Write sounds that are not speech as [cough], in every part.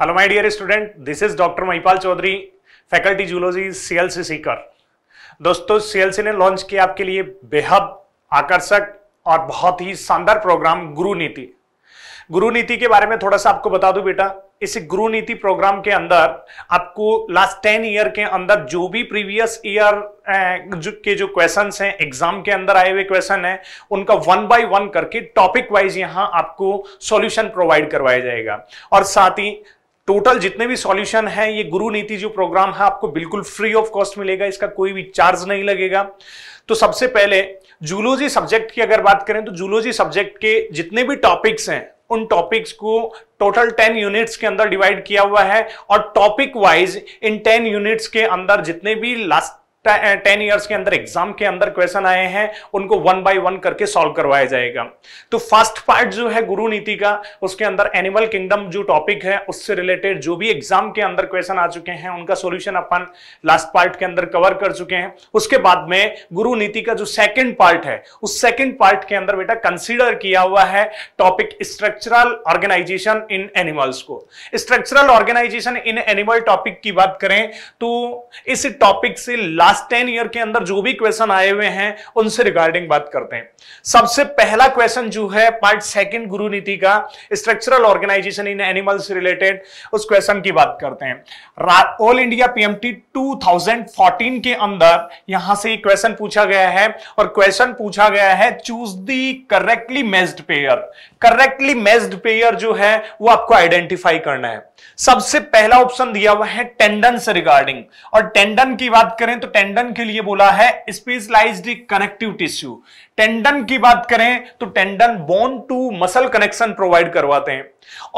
hello my dear student this is doctor Mahipal Chaudhary faculty zoology CLC Sikar दोस्तों CLC ने launch किया आपके लिए बेहद आकर्षक और बहुत ही शानदार प्रोग्राम गुरु नीति गुरु नीति के बारे में थोड़ा सा आपको बता दूं बेटा इस गुरु नीति प्रोग्राम के अंदर आपको लास्ट टेन ईयर के अंदर जो भी प्रीवियस ईयर के जो क्वेश्चन हैं एग्जाम के अंदर आए हुए क्वेश्चन हैं उनका वन बाय वन करके टॉपिक वाइज यहां आपको सॉल्यूशन प्रोवाइड करवाया जाएगा और साथ ही टोटल जितने भी सॉल्यूशन है ये गुरु नीति जो प्रोग्राम है आपको बिल्कुल फ्री ऑफ कॉस्ट मिलेगा इसका कोई भी चार्ज नहीं लगेगा तो सबसे पहले जूलॉजी सब्जेक्ट की अगर बात करें तो जूलॉजी सब्जेक्ट के जितने भी टॉपिक्स हैं उन टॉपिक्स को टोटल टेन यूनिट्स के अंदर डिवाइड किया हुआ है और topic wise in ten units के अंदर जितने भी लास्ट टेन ईयर्स के अंदर एग्जाम के अंदर क्वेश्चन आए हैं उनको वन बाय वन करके सॉल्व करवाया जाएगा तो फर्स्ट पार्ट जो है गुरु नीति का उसके अंदर एनिमल किंगडम जो टॉपिक है उससे रिलेटेड जो भी एग्जाम के अंदर क्वेश्चन आ चुके हैं उनका सॉल्यूशन अपन लास्ट पार्ट के अंदर कवर कर चुके हैं उसके बाद में गुरु नीति का जो सेकेंड पार्ट है उस सेकेंड पार्ट के अंदर बेटा कंसिडर किया हुआ है topic structural organisation in animals को structural organisation in animal topic की बात करें तो इस टॉपिक से लास्ट लास्ट टेन ईयर के अंदर जो भी क्वेश्चन आए हुए हैं उनसे रिगार्डिंग बात करते हैं सबसे पहला क्वेश्चन जो है पार्ट सेकंड गुरु नीति का structural organisation in animals related उस क्वेश्चन की बात करते हैं ऑल इंडिया पीएमटी 2014 के अंदर यहां से क्वेश्चन पूछा गया है और क्वेश्चन पूछा गया है choose the correctly matched pair correctly matched pair जो है वो आपको आइडेंटिफाई करना है सबसे पहला ऑप्शन दिया हुआ है टेंडन से रिगार्डिंग और टेंडन की बात करें तो टेंडन के लिए बोला है स्पेशलाइज्ड कनेक्टिव टिश्यू टेंडन की बात करें तो tendon bone to muscle connection provide करवाते हैं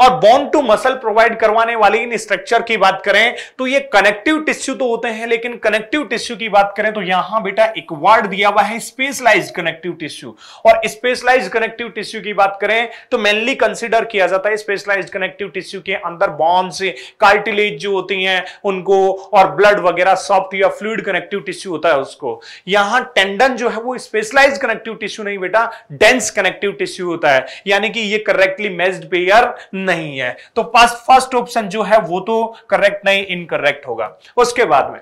और बोन टू मसल प्रोवाइड करवाने वाले इन स्ट्रक्चर की बात करें तो ये कनेक्टिव टिश्यू तो होते हैं लेकिन कनेक्टिव टिश्यू की बात करें तो यहां बेटा एक वर्ड दिया हुआ है स्पेशलाइज कनेक्टिव टिश्यू और स्पेशलाइज कनेक्टिव टिश्यू की बात करें तो मेनली कंसिडर किया जाता है स्पेशलाइज कनेक्टिव टिश्यू के अंदर बॉन्ड कौन से कार्टिलेज जो होती हैं उनको और ब्लड वगैरह सॉफ्ट या फ्लूड कनेक्टिव टिश्यू होता है उसको यहां टेंडन जो है वो स्पेशलाइज कनेक्टिव टिश्यू नहीं बेटा डेंस कनेक्टिव टिश्यू होता है यानी कि ये करेक्टली मेस्ड पेयर नहीं है तो फर्स्ट ऑप्शन जो है वो तो करेक्ट नहीं इनकरेक्ट होगा उसके बाद में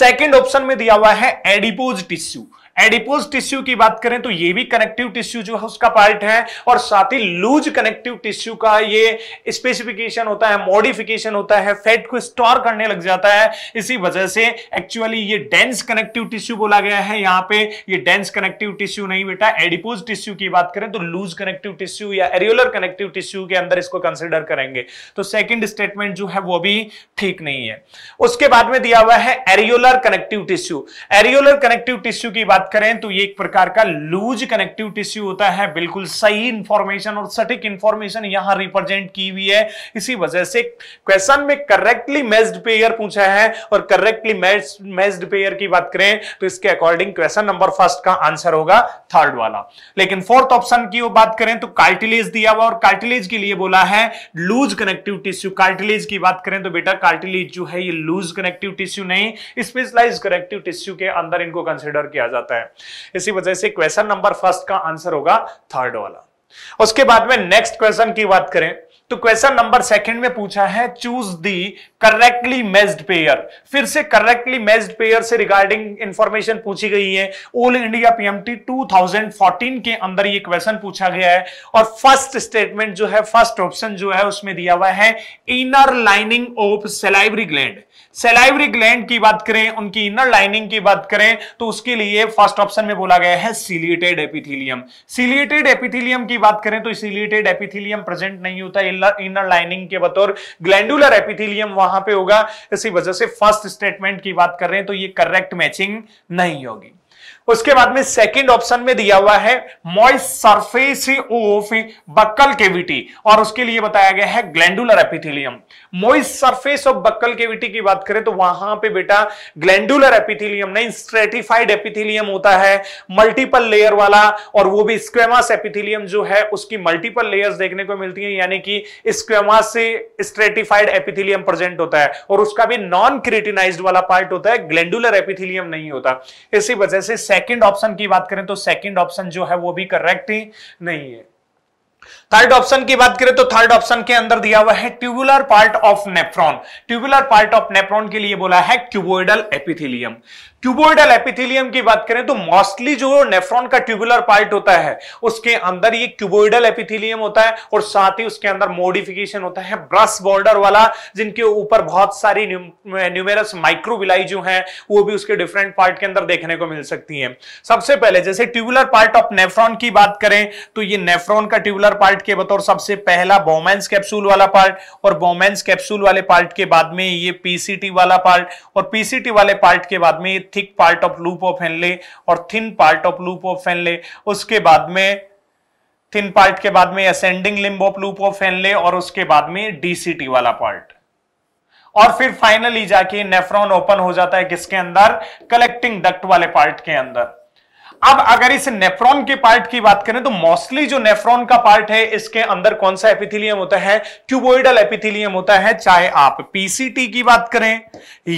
सेकेंड ऑप्शन में दिया हुआ है एडिपोज टिश्यू एडिपोज टिश्यू की बात करें तो ये भी कनेक्टिव टिश्यू जो है उसका पार्ट है और साथ ही लूज कनेक्टिव टिश्यू का ये स्पेसिफिकेशन होता है मॉडिफिकेशन होता है फैट को स्टोर करने लग जाता है इसी वजह से एक्चुअली ये डेंस कनेक्टिव टिश्यू बोला गया है यहाँ पे ये डेंस कनेक्टिव टिश्यू नहीं बेटा एडिपोज टिश्यू की बात करें तो लूज कनेक्टिव टिश्यू या एरियोलर कनेक्टिव टिश्यू के अंदर इसको कंसिडर करेंगे तो सेकेंड स्टेटमेंट जो है वो भी ठीक नहीं है उसके बाद में दिया हुआ है areolar connective tissue areolar connective tissue की बात बात करें तो ये एक प्रकार का लूज कनेक्टिव टिश्यू होता है बिल्कुल सही इंफॉर्मेशन और सटीक इंफॉर्मेशन यहां रिप्रेजेंट की हुई है इसी वजह से क्वेश्चन में करेक्टली मेस्ड पेयर पूछा है और करेक्टली मेस्ड पेयर की बात करें तो इसके अकॉर्डिंग क्वेश्चन नंबर फर्स्ट का आंसर होगा थर्ड वाला लेकिन फोर्थ ऑप्शन की वो बात करें तो कार्टिलेज दिया हुआ और कार्टिलेज के लिए बोला है लूज कनेक्टिव टिश्यू कार्टिलेज की बात करें तो बेटा कार्टिलेज जो है ये लूज कनेक्टिव टिश्यू नहीं स्पेशलाइज कनेक्टिव टिश्यू के अंदर इनको कंसिडर किया जाता है सकता है इसी वजह से क्वेश्चन नंबर फर्स्ट का आंसर होगा थर्ड वाला उसके बाद में नेक्स्ट क्वेश्चन की बात करें तो क्वेश्चन नंबर सेकंड में पूछा है choose the correctly matched pair फिर से करेक्टली मेज्ड पेयर से रिगार्डिंग इंफॉर्मेशन पूछी गई है ऑल इंडिया पीएमटी 2014 के अंदर ये क्वेश्चन पूछा गया है और फर्स्ट स्टेटमेंट जो है फर्स्ट ऑप्शन जो है उसमें दिया हुआ है inner lining of salivary gland salivary gland की बात करें उनकी इनर लाइनिंग की बात करें तो उसके लिए फर्स्ट ऑप्शन में बोला गया है सिलिएटेड एपिथिलियम सिलिएटेड एपिथिलियम की बात करें तो सिलिएटेड एपिथिलियम प्रेजेंट नहीं होता इनर लाइनिंग के बतौर ग्लैंडुलर एपिथिलियम वहां पे होगा इसी वजह से फर्स्ट स्टेटमेंट की बात कर रहे हैं तो ये करेक्ट मैचिंग नहीं होगी उसके बाद में सेकंड ऑप्शन में दिया हुआ है moist surface of buccal cavity और उसके लिए बताया गया है glandular epithelium moist surface of buccal cavity की बात करें तो वहां पे बेटा ग्लैंडुलर एपिथिलियम नहीं स्ट्रेटिफाइड एपिथिलियम होता है मल्टीपल लेयर वाला और वो भी स्क्वेमास एपिथिलियम जो है उसकी मल्टीपल लेयर देखने को मिलती है यानी कि स्क्वेमास स्ट्रेटिफाइड एपिथिलियम प्रेजेंट होता है और उसका भी नॉन क्रिटिनाइज वाला पार्ट होता है ग्लैंडुलर एपिथिलियम नहीं होता इसी वजह से सेकंड ऑप्शन की बात करें तो सेकंड ऑप्शन जो है वो भी करेक्ट ही नहीं है थर्ड ऑप्शन की बात करें तो थर्ड ऑप्शन के अंदर दिया हुआ है tubular part of nephron tubular part of nephron के लिए बोला है क्यूबोइडल एपिथिलियम ट्यूबोइडल एपिथेलियम की बात करें तो मोस्टली जो नेफ्रॉन का ट्यूबुलर पार्ट होता है उसके अंदर ये क्यूबोइडल एपिथेलियम होता है और साथ ही उसके अंदर मोडिफिकेशन होता है ब्रस बॉर्डर वाला जिनके ऊपर बहुत सारी न्यूमेरस माइक्रोविलाई जो है वो भी उसके डिफरेंट पार्ट के अंदर देखने को मिल सकती है सबसे पहले जैसे ट्यूबुलर पार्ट ऑफ नेफ्रॉन की बात करें तो ये नेफ्रॉन का ट्यूबुलर पार्ट के बतौर सबसे पहला बोमेंस कैप्सूल वाला पार्ट और बोमेंस कैप्सूल वाले पार्ट के बाद में ये पीसीटी वाला पार्ट और पीसीटी वाले पार्ट के बाद में ये thick part of loop of Henle और thin part of loop of Henle उसके बाद में थिन पार्ट के बाद में ascending limb of loop of Henle और उसके बाद में डीसीटी वाला पार्ट और फिर फाइनली जाके नेफ्रॉन ओपन हो जाता है किसके अंदर कलेक्टिंग डक्ट वाले पार्ट के अंदर अब अगर इस नेफ्रॉन के पार्ट की बात करें तो मोस्टली जो नेफ्रॉन का पार्ट है इसके अंदर कौन सा एपिथिलियम होता है क्यूबोइडल एपिथिलियम होता है चाहे आप पीसीटी की बात करें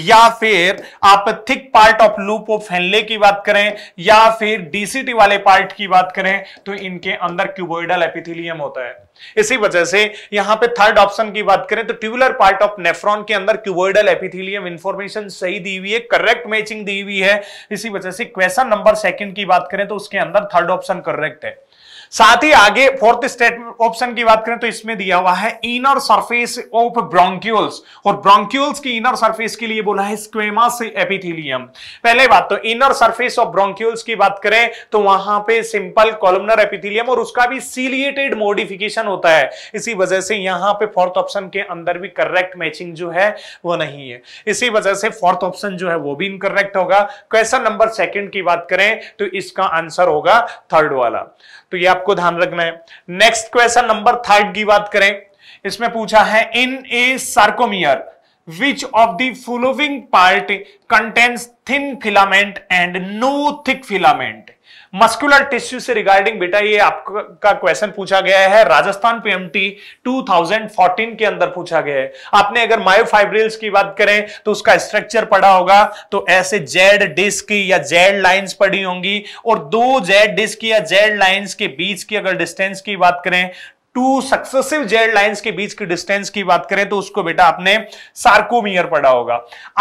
या फिर आप thick part of loop of Henle की बात करें या फिर डीसीटी वाले पार्ट की बात करें तो इनके अंदर क्यूबोइडल एपिथिलियम होता है इसी वजह से यहां पे थर्ड ऑप्शन की बात करें तो ट्यूबुलर पार्ट ऑफ नेफ्रॉन के अंदर क्यूबोइडल एपिथिलियम इंफॉर्मेशन सही दी हुई है करेक्ट मैचिंग दी हुई है इसी वजह से क्वेश्चन नंबर सेकंड की बात करें तो उसके अंदर थर्ड ऑप्शन करेक्ट है साथ ही आगे फोर्थ स्टेट ऑप्शन की बात करें तो इसमें दिया हुआ है इनर सरफेस ऑफ ब्रोंक्यूल्स और ब्रोंक्यूल्स की इनर सरफेस के लिए बोला है स्क्वेमा से पहले बात तो इनर सरफेस ऑफ ब्रोंक्यूल्स की बात करें तो वहां पे सिंपल कॉलमनर एपिथिलियम और उसका भी सीलिएटेड मॉडिफिकेशन होता है इसी वजह से यहां पर फोर्थ ऑप्शन के अंदर भी करेक्ट मैचिंग जो है वो नहीं है इसी वजह से फोर्थ ऑप्शन जो है वो भी इनकरेक्ट होगा क्वेश्चन नंबर सेकेंड की बात करें तो इसका आंसर होगा थर्ड वाला तो ये आपको ध्यान रखना है नेक्स्ट क्वेश्चन नंबर थर्ड की बात करें इसमें पूछा है in a sarcomere which of the following part contains thin filament and no thick filament muscular tissue से रिगार्डिंग बेटा ये आपका क्वेश्चन पूछा गया है राजस्थान पीएमटी 2014 के अंदर पूछा गया है आपने अगर मायोफाइब्रिल्स की बात करें तो उसका स्ट्रक्चर पढ़ा होगा तो ऐसे जेड डिस्क या जेड लाइंस पढ़ी होंगी और दो जेड डिस्क या जेड लाइंस के बीच की अगर डिस्टेंस की बात करें टू सक्सेसिव जेड लाइंस के बीच की डिस्टेंस की बात करें तो उसको बेटा आपने सार्कोमियर पढ़ा होगा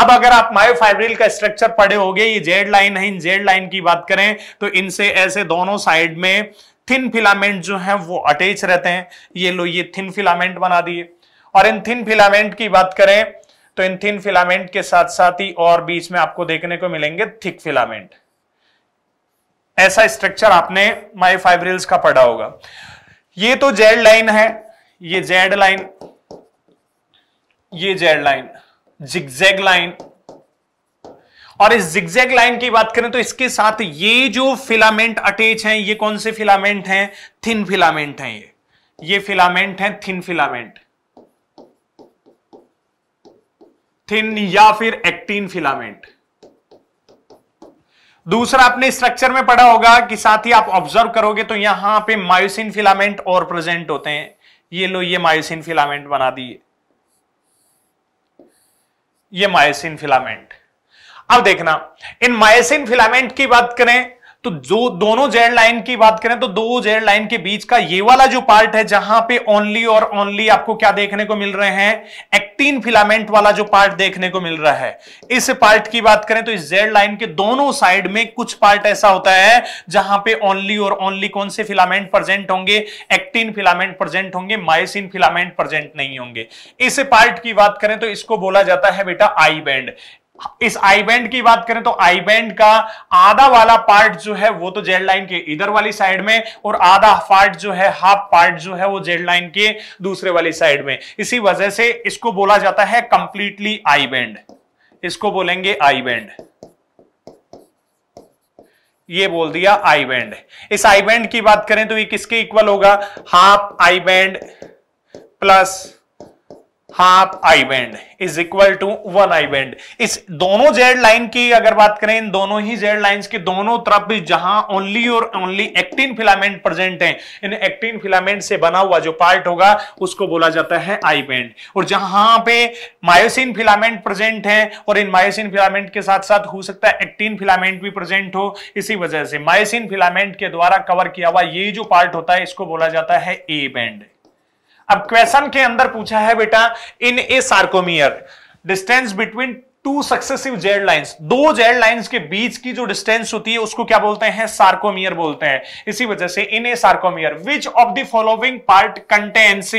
अब अगर आप मायोफाइब्रिल का स्ट्रक्चर पढ़े होगे ये जेड लाइन है इन जेड लाइन की बात करें तो इनसे ऐसे दोनों साइड में थिन फिलामेंट जो है वो अटैच रहते हैं ये लो ये थिन फिलामेंट बना दिए और इन थिन फिलामेंट की बात करें तो इन थिन फिलामेंट के साथ साथ ही और बीच में आपको देखने को मिलेंगे थिक फिलामेंट ऐसा स्ट्रक्चर आपने माइफाइब्रिल्स का पढ़ा होगा ये तो जेड लाइन है ये जेड लाइन ये जेड लाइन जिगजैग लाइन और इस जिगजैग लाइन की बात करें तो इसके साथ ये जो फिलामेंट अटैच हैं ये कौन से फिलामेंट हैं थिन फिलामेंट हैं ये ये फिलामेंट हैं थिन फिलामेंट थिन या फिर एक्टिन फिलामेंट दूसरा आपने स्ट्रक्चर में पढ़ा होगा कि साथ ही आप ऑब्जर्व करोगे तो यहां पे मायोसिन फिलामेंट और प्रेजेंट होते हैं ये लो ये मायोसिन फिलामेंट बना दिए ये मायोसिन फिलामेंट अब देखना इन मायोसिन फिलामेंट की बात करें तो जो दोनों जेड लाइन की बात करें तो दो जेड लाइन के बीच का ये वाला जो पार्ट है जहां पे ओनली और ओनली आपको क्या देखने को मिल रहे हैं एक्टिन फिलामेंट वाला जो पार्ट देखने को मिल रहा है इस पार्ट की बात करें तो इस जेड लाइन के दोनों साइड में कुछ पार्ट ऐसा होता है जहां पे ओनली और ओनली कौन से फिलामेंट प्रेजेंट होंगे एक्टिन फिलामेंट प्रेजेंट होंगे माइसिन फिलामेंट प्रेजेंट नहीं होंगे इस पार्ट की बात करें तो इसको बोला जाता है बेटा आई बैंड इस आई बैंड की बात करें तो आई बैंड का आधा वाला पार्ट जो है वो तो जेड लाइन के इधर वाली साइड में और आधा पार्ट जो है हाफ पार्ट जो है वो जेड लाइन के दूसरे वाली साइड में इसी वजह से इसको बोला जाता है कंप्लीटली आई बैंड इसको बोलेंगे आई बैंड ये बोल दिया आई बैंड इस आई बैंड की बात करें तो ये किसके इक्वल होगा half I band plus half I band is equal to one I band इस दोनों जेड लाइन की अगर बात करें इन दोनों ही जेड लाइन के दोनों तरफ जहां ओनली और ओनली एक्टिन फिलामेंट प्रेजेंट है इन एक्टिन फिलामेंट से बना हुआ जो पार्ट होगा उसको बोला जाता है आई बैंड और जहां पे मायोसिन फिलामेंट प्रेजेंट है और इन मायोसिन फिलामेंट के साथ साथ हो सकता है एक्टिन फिलामेंट भी प्रेजेंट हो इसी वजह से मायोसिन फिलामेंट के द्वारा कवर किया हुआ ये जो पार्ट होता है इसको बोला जाता है ए बैंड अब क्वेश्चन के अंदर पूछा है बेटा in a sarcomere distance between two successive Z lines दो जेड लाइंस के बीच की जो डिस्टेंस होती है उसको क्या बोलते हैं सार्कोमियर बोलते हैं इसी वजह से in a sarcomere which of the following part contains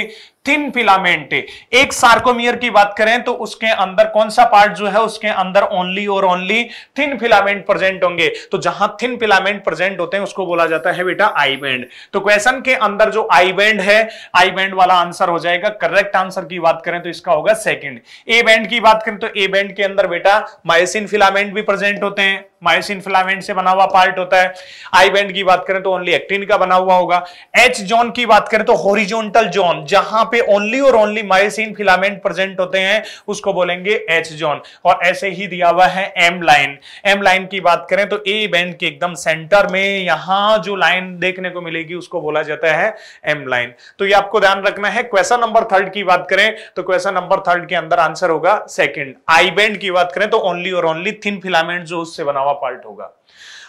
thin filament एक सार्कोमियर की बात करें तो उसके अंदर कौन सा पार्ट जो है उसके अंदर ओनली और ओनली थिन फिलामेंट प्रेजेंट होंगे तो जहां थिन फिलामेंट प्रेजेंट होते हैं उसको बोला जाता है बेटा आई बैंड तो क्वेश्चन के अंदर जो आई बैंड है आई बैंड वाला आंसर हो जाएगा करेक्ट आंसर की बात करें तो इसका होगा सेकेंड ए बैंड की बात करें तो ए बैंड के अंदर बेटा माइसिन फिलामेंट भी प्रेजेंट होते हैं मायोसिन फिलामेंट से बना हुआ पार्ट होता है आई बैंड की बात करें तो ओनली एक्टिन का बना हुआ होगा एच जोन की बात करें तो होरिजोनटल जोन जहां पे ओनली और ओनली मायोसिन फिलामेंट प्रेजेंट होते हैं उसको बोलेंगे एच जोन और ऐसे ही दिया हुआ है एम लाइन एम लाइन की बात करें तो ए बैंड के एकदम सेंटर में यहां जो लाइन देखने को मिलेगी उसको बोला जाता है एम लाइन तो ये आपको ध्यान रखना है क्वेश्चन नंबर थर्ड की बात करें तो क्वेश्चन नंबर थर्ड के अंदर आंसर होगा सेकेंड आई बैंड की बात करें तो ओनली और ओनली थिन फिलामेंट जो उससे बना नवा पार्ट होगा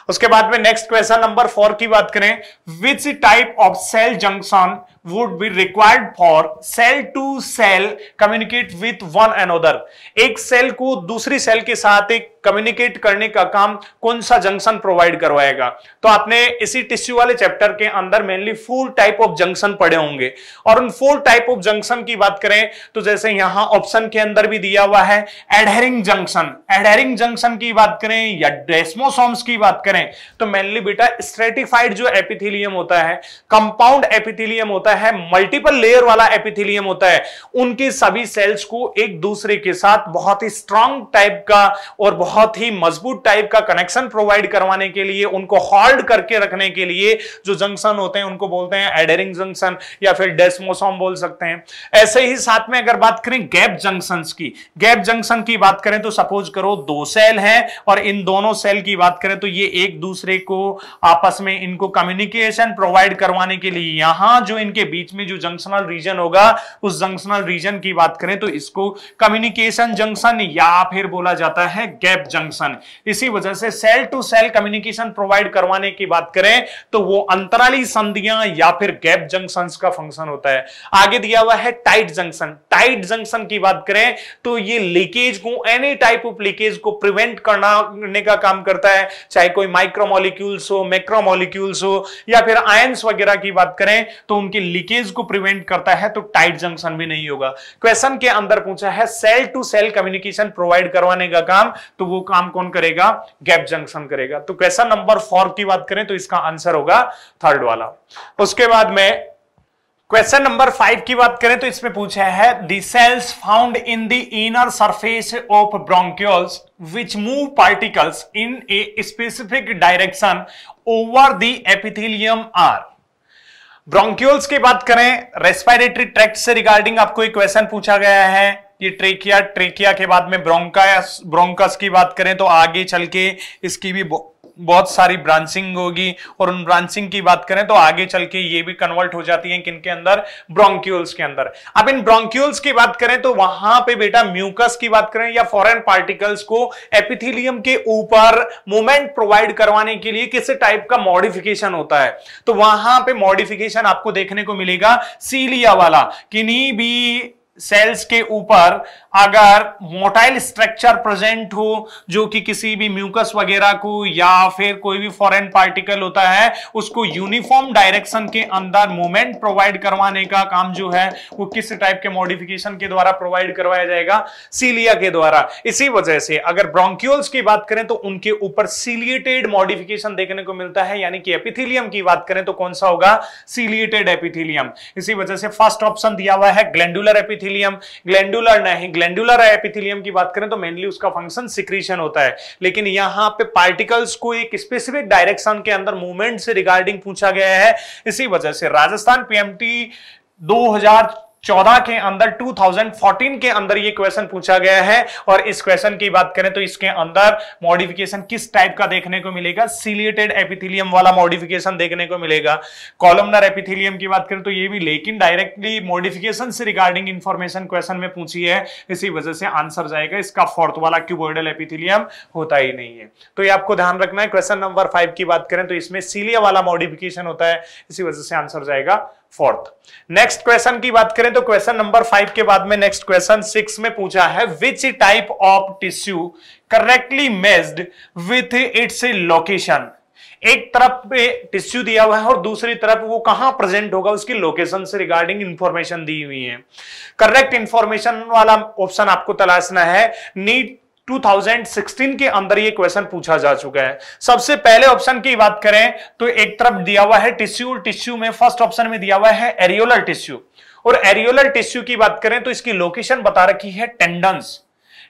उसके बाद में नेक्स्ट क्वेश्चन नंबर फोर की बात करें which type of cell junction would be required for cell to cell communicate with one another एक सेल को दूसरी सेल के साथ एक कम्युनिकेट करने का काम कौन सा जंक्शन प्रोवाइड करवाएगा तो आपने इसी टिश्यू वाले चैप्टर के अंदर mainly four type of junction पढ़े होंगे और उन फोर टाइप ऑफ जंक्शन की बात करें तो जैसे यहां ऑप्शन के अंदर भी दिया हुआ है एडहेरिंग जंक्शन एडहेरिंग जंक्शन की बात करें या डेस्मोसोम्स की बात करें तो मेनली बेटा स्ट्रेटिफाइड जो एपिथिलियम होता है कंपाउंड एपिथिलियम होता है मल्टीपल लेयर वाला एपिथिलियम होता है उनकी सभी सेल्स को एक दूसरे के साथ बहुत ही स्ट्रांग टाइप का और बहुत बहुत ही मजबूत टाइप का कनेक्शन प्रोवाइड करवाने के लिए उनको हॉल्ड करके रखने के लिए जो जंक्शन होते हैं उनको बोलते हैं एडेरिंग जंक्शन या फिर डेस्मोसोम बोल सकते हैं ऐसे ही साथ में अगर बात करें गैप जंक्शन की गैप जंक्शन की बात करें तो सपोज करो दो सेल है और इन दोनों सेल की बात करें तो ये एक दूसरे को आपस में इनको कम्युनिकेशन प्रोवाइड करवाने के लिए यहां जो इनके बीच में जो जंक्शनल रीजन होगा उस जंक्शनल रीजन की बात करें तो इसको कम्युनिकेशन जंक्शन या फिर बोला जाता है गैप गैप जंक्शन इसी वजह से cell to cell communication provide करवाने की बात करें तो वो अंतराली संधियां या फिर गैप जंक्शन का फंक्शन होता है आगे दिया हुआ है टाइट जंक्शन टाइट जंक्शन की बात करें तो ये लीकेज को एनी टाइप ऑफ लीकेज को प्रिवेंट करना करने का काम करता है चाहे कोई माइक्रोमोलिक्यूल्स हो मैक्रोमोलिक्यूल्स हो या फिर आयंस वगैरह की बात करें तो उनकी लीकेज को प्रिवेंट करता है तो टाइट जंक्शन भी नहीं होगा क्वेश्चन के अंदर पूछा है cell to cell communication provide करवाने का काम तो वो काम कौन करेगा गैप जंक्शन करेगा तो कैसा नंबर फोर की बात करें तो इसका आंसर होगा थर्ड वाला उसके बाद में क्वेश्चन नंबर फाइव की बात करें तो इसमें पूछा है the cells found in the inner surface of bronchioles which move particles in a specific direction over the epithelium are bronchioles की बात करें रेस्पायरेटरी ट्रैक्ट से रिगार्डिंग आपको एक क्वेश्चन पूछा गया है ये ट्रेकिया ट्रेकिया के बाद में ब्रोंका ब्रोंकस की बात करें तो आगे चल के इसकी भी बहुत सारी ब्रांचिंग होगी और उन ब्रांचिंग की बात करें तो आगे चल के ये भी कन्वर्ट हो जाती है किनके अंदर ब्रोंक्यूल्स के अंदर अब इन ब्रोंक्यूल्स की बात करें तो वहां पे बेटा म्यूकस की बात करें या फॉरेन पार्टिकल्स को एपिथिलियम के ऊपर मूवमेंट प्रोवाइड करवाने के लिए किस टाइप का मॉडिफिकेशन होता है तो वहां पे मॉडिफिकेशन आपको देखने को मिलेगा सीलिया वाला किन्हीं भी सेल्स के ऊपर अगर मोटाइल स्ट्रक्चर प्रेजेंट हो जो कि किसी भी म्यूकस वगैरह को या फिर कोई भी फॉरेन पार्टिकल होता है उसको यूनिफॉर्म डायरेक्शन के अंदर मोमेंट प्रोवाइड करवाने का काम जो है वो किस टाइप के मॉडिफिकेशन के द्वारा प्रोवाइड करवाया जाएगा सीलिया के द्वारा इसी वजह से अगर ब्रोंक्यूल्स की बात करें तो उनके ऊपर सीलिएटेड मॉडिफिकेशन देखने को मिलता है यानी कि एपिथिलियम की बात करें तो कौन सा होगा सीलिएटेड एपिथिलियम इसी वजह से फर्स्ट ऑप्शन दिया हुआ है ग्लैंडुलर एपिथीलियम एपिथिलियम ग्लैंडुलर नहीं ग्लैंडुलर एपिथिलियम की बात करें तो मेनली उसका फंक्शन सिक्रीशन होता है लेकिन यहां पे पार्टिकल्स को एक स्पेसिफिक डायरेक्शन के अंदर मूवमेंट से रिगार्डिंग पूछा गया है इसी वजह से राजस्थान पीएमटी चौदह के अंदर 2014 के अंदर ये क्वेश्चन पूछा गया है और इस क्वेश्चन की बात करें तो इसके अंदर मॉडिफिकेशन किस टाइप का देखने को मिलेगा सिलियटेड एपिथिलियम वाला मॉडिफिकेशन देखने को मिलेगा कॉलमनर एपिथिलियम की बात करें तो ये भी लेकिन डायरेक्टली मॉडिफिकेशन से रिगार्डिंग इंफॉर्मेशन क्वेश्चन में पूछी है इसी वजह से आंसर जाएगा इसका फोर्थ वाला क्यूबोइडल एपिथिलियम होता ही नहीं है तो ये आपको ध्यान रखना है क्वेश्चन नंबर फाइव की बात करें तो इसमें सीलिया वाला मॉडिफिकेशन होता है इसी वजह से आंसर जाएगा फोर्थ नेक्स्ट क्वेश्चन की बात करें तो क्वेश्चन नंबर फाइव के बाद में नेक्स्ट क्वेश्चन सिक्स में पूछा है which type of tissue correctly matched with its location एक तरफ पे टिश्यू दिया हुआ है और दूसरी तरफ वो कहां प्रेजेंट होगा उसकी लोकेशन से रिगार्डिंग इंफॉर्मेशन दी हुई है करेक्ट इंफॉर्मेशन वाला ऑप्शन आपको तलाशना है नीट 2016 के अंदर ये क्वेश्चन पूछा जा चुका है सबसे पहले ऑप्शन की बात करें तो एक तरफ दिया हुआ है टिश्यू टिश्यू में फर्स्ट ऑप्शन में दिया हुआ है एरियोलर टिश्यू और एरियोलर टिश्यू की बात करें तो इसकी लोकेशन बता रखी है टेंडन्स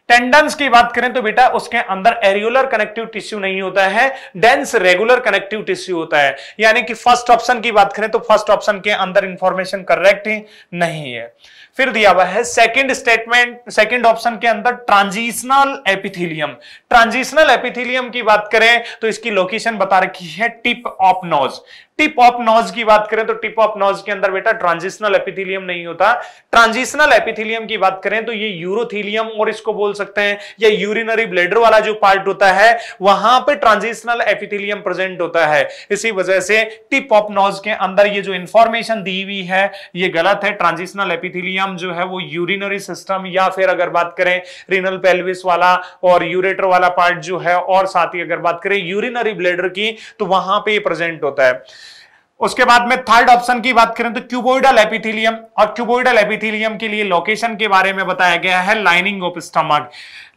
टेंडन्स की बात करें तो बेटा उसके अंदर एरियोलर कनेक्टिव टिश्यू नहीं होता है डेंस रेगुलर कनेक्टिव टिश्यू होता है यानी कि फर्स्ट ऑप्शन की बात करें तो फर्स्ट ऑप्शन के अंदर इंफॉर्मेशन करेक्ट ही नहीं है फिर दिया हुआ है सेकंड स्टेटमेंट सेकंड ऑप्शन के अंदर ट्रांजिशनल एपिथिलियम ट्रांजिशनल एपिथिलियम की बात करें तो इसकी लोकेशन बता रखी है tip of nose tip of nose की बात करें तो टिप ऑफ नोज के अंदर बेटा ट्रांजिशनल एपिथिलियम नहीं होता ट्रांजिशनल एपिथिलियम की बात करें तो ये यूरोथिलियम और इसको बोल सकते हैं या यूरिनरी ब्लेडर वाला जो पार्ट होता है वहां पर ट्रांजिशनल एपिथिलियम प्रेजेंट होता है इसी वजह से टिप ऑफ नोज के अंदर ये जो इंफॉर्मेशन दी हुई है ये गलत है ट्रांजिशनल एपिथिलियम जो है वो यूरिनरी सिस्टम या फिर अगर बात करें रिनल पेल्विस वाला और यूरेटर वाला पार्ट जो है और साथ ही अगर बात करें यूरिनरी ब्लेडर की तो वहां पर प्रेजेंट होता है उसके बाद में थर्ड ऑप्शन की बात करें तो क्यूबोइडल एपिथिलियम और क्यूबोइडल एपिथिलियम के लिए लोकेशन के बारे में बताया गया है lining of stomach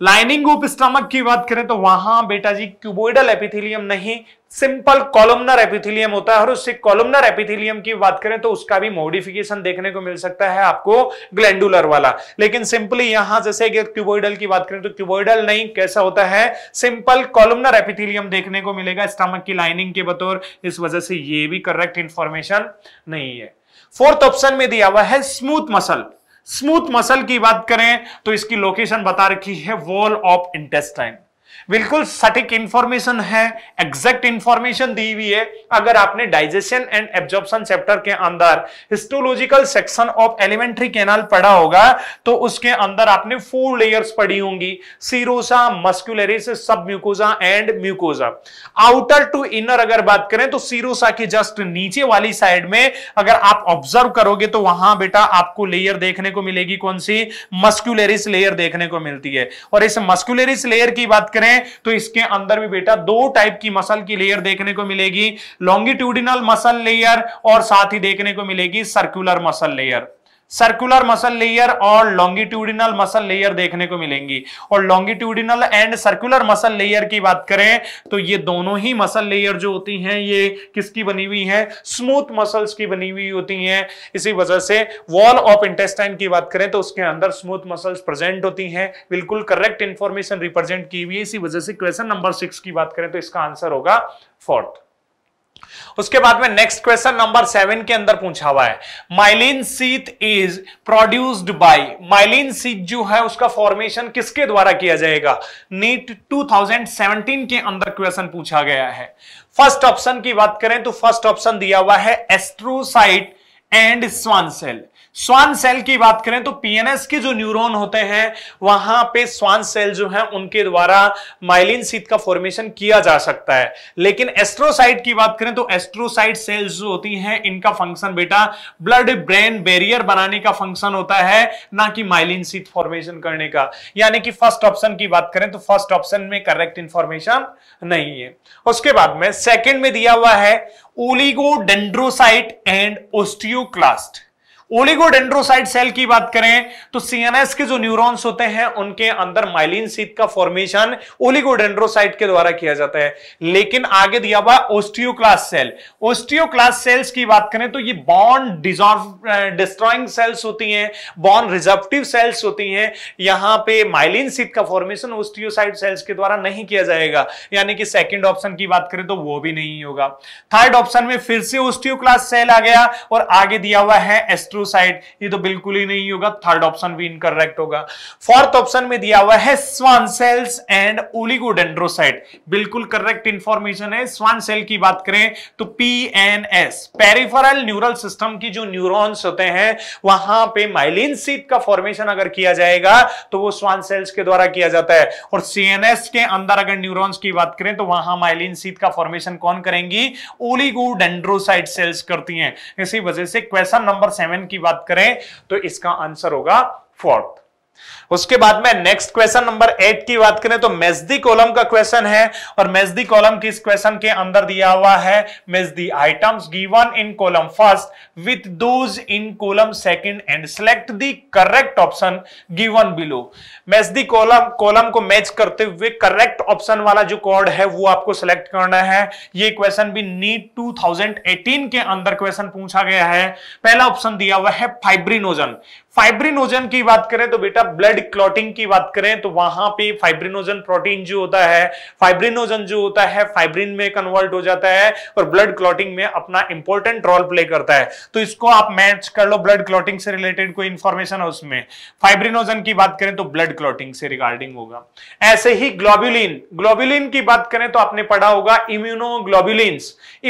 lining of stomach की बात करें तो वहां बेटा जी क्यूबोइडल एपिथिलियम नहीं सिंपल कॉलमनर एपिथिलियम होता है और उससे कॉलमनर एपिथिलियम की बात करें तो उसका भी मॉडिफिकेशन देखने को मिल सकता है आपको ग्लैंडुलर वाला लेकिन सिंपली यहां जैसे कि क्यूबोइडल की बात करें तो क्यूबोइडल नहीं कैसा होता है सिंपल कॉलमनर एपिथिलियम देखने को मिलेगा स्टमक की लाइनिंग के बतौर इस वजह से ये भी करेक्ट इंफॉर्मेशन नहीं है फोर्थ ऑप्शन में दिया हुआ है स्मूथ मसल स्मूथ मसल की बात करें तो इसकी लोकेशन बता रखी है वॉल ऑफ इंटेस्टाइन बिल्कुल सटीक इंफॉर्मेशन है एग्जैक्ट इंफॉर्मेशन दी हुई है अगर आपने डाइजेशन एंड एब्जॉर्प्शन चैप्टर के अंदर histological section of alimentary canal पढ़ा होगा तो उसके अंदर आपने फोर लेयर्स पढ़ी होंगी serosa muscularis submucosa and mucosa outer to inner अगर बात करें तो सीरोसा के जस्ट नीचे वाली साइड में अगर आप ऑब्जर्व करोगे तो वहां बेटा आपको लेयर देखने को मिलेगी कौन सी मस्कुलरिस लेयर देखने को मिलती है और इस मस्कुलरिस लेयर की बात करें हैं तो इसके अंदर भी बेटा दो टाइप की मसल की लेयर देखने को मिलेगी लॉन्गिट्यूडिनल मसल लेयर और साथ ही देखने को मिलेगी circular muscle layer circular muscle layer और लॉन्गिट्यूडिनल मसल लेयर देखने को मिलेंगी और longitudinal and circular muscle layer की बात करें तो ये दोनों ही मसल लेयर जो होती हैं ये किसकी बनी हुई है स्मूथ मसल्स की बनी हुई होती हैं इसी वजह से वॉल ऑफ इंटेस्टाइन की बात करें तो उसके अंदर स्मूथ मसल्स प्रेजेंट होती हैं बिल्कुल करेक्ट इंफॉर्मेशन रिप्रेजेंट की हुई है इसी वजह से क्वेश्चन नंबर सिक्स की बात करें तो इसका आंसर होगा फोर्थ उसके बाद में नेक्स्ट क्वेश्चन नंबर सेवन के अंदर पूछा हुआ है myelin sheath is produced by myelin sheath जो है उसका फॉर्मेशन किसके द्वारा किया जाएगा नीट 2017 के अंदर क्वेश्चन पूछा गया है फर्स्ट ऑप्शन की बात करें तो फर्स्ट ऑप्शन दिया हुआ है astrocyte and Schwann cell Schwann cell की बात करें तो पीएनएस के जो न्यूरॉन होते हैं वहां पे स्वान सेल जो है उनके द्वारा माइलिन सीट का फॉर्मेशन किया जा सकता है लेकिन एस्ट्रोसाइट की बात करें तो एस्ट्रोसाइट सेल्स जो होती हैं इनका फंक्शन बेटा ब्लड ब्रेन बैरियर बनाने का फंक्शन होता है ना कि माइलिन सीट फॉर्मेशन करने का यानी कि फर्स्ट ऑप्शन की बात करें तो फर्स्ट ऑप्शन में करेक्ट इंफॉर्मेशन नहीं है उसके बाद में सेकेंड में दिया हुआ है oligodendrocyte and osteoclast oligodendrocyte cell की बात करें तो सीएनएस के जो न्यूरॉन्स होते हैं उनके अंदर माइलिन सीत का फॉर्मेशन ओलिगोडेंड्रोसाइट के द्वारा किया जाता है लेकिन आगे दिया हुआ ओस्टियोक्लास सेल ओस्टियोक्लास सेल्स की बात करें तो ये बॉन्ड डिजॉल्व डिस्ट्रॉइंग सेल्स होती हैं बॉन्ड रिजर्वटिव सेल्स होती हैं यहां पे माइलिन सीत का फॉर्मेशन ओस्टियोसाइट सेल्स के द्वारा नहीं किया जाएगा यानी कि सेकेंड ऑप्शन की बात करें तो वो भी नहीं होगा थर्ड ऑप्शन में फिर से ओस्टियोक्लास सेल आ गया और आगे दिया हुआ है एस्ट्रो सुसाइड ये तो बिल्कुल ही नहीं होगा थर्ड ऑप्शन भी इनकरेक्ट होगा फोर्थ ऑप्शन में दिया हुआ है स्वान सेल्स एंड ओलिगोडेंड्रोसाइट बिल्कुल करेक्ट इंफॉर्मेशन है स्वान सेल की बात करें तो पीएनएस पेरिफेरल न्यूरल सिस्टम की जो न्यूरॉन्स होते हैं वहां पे माइलिन सीट का फॉर्मेशन अगर किया जाएगा तो वो स्वान सेल्स के द्वारा किया जाता है और सीएनएस के अंदर अगर न्यूरॉन्स की बात करें तो वहां माइलिन सीट का फॉर्मेशन कौन करेंगी ओलिगोडेंड्रोसाइट सेल्स करती हैं इसी वजह से क्वेश्चन नंबर सेवन की बात करें तो इसका आंसर होगा फोर्थ उसके बाद में नेक्स्ट क्वेश्चन नंबर एट की बात करें तो मेजदी कॉलम का क्वेश्चन है और मेजदी कॉलम किस क्वेश्चन के अंदर दिया हुआ है match the items given in column first with those in column second and select the correct option given below match the column column को मैच करते हुए करेक्ट ऑप्शन वाला जो कोड है वो आपको सिलेक्ट करना है ये क्वेश्चन भी नीट टू के अंदर क्वेश्चन पूछा गया है पहला ऑप्शन दिया हुआ है फाइब्रिनोजन फाइब्रिनोजन की बात करें तो बेटा ब्लड क्लॉटिंग की बात करें तो वहां पे फाइब्रिनोजन प्रोटीन जो होता है फाइब्रिनोजन जो होता है फाइब्रिन में कन्वर्ट हो जाता है और ब्लड क्लॉटिंग में अपना इंपॉर्टेंट रोल प्ले करता है तो इसको आप मैच कर लो ब्लड क्लॉटिंग से रिलेटेड कोई इंफॉर्मेशन है उसमें फाइब्रिनोजन की बात करें तो ब्लड क्लॉटिंग से रिगार्डिंग होगा ऐसे ही ग्लोबुलिन ग्लोबुलिन की बात करें तो आपने पढ़ा होगा इम्यूनोग्लोबुलिन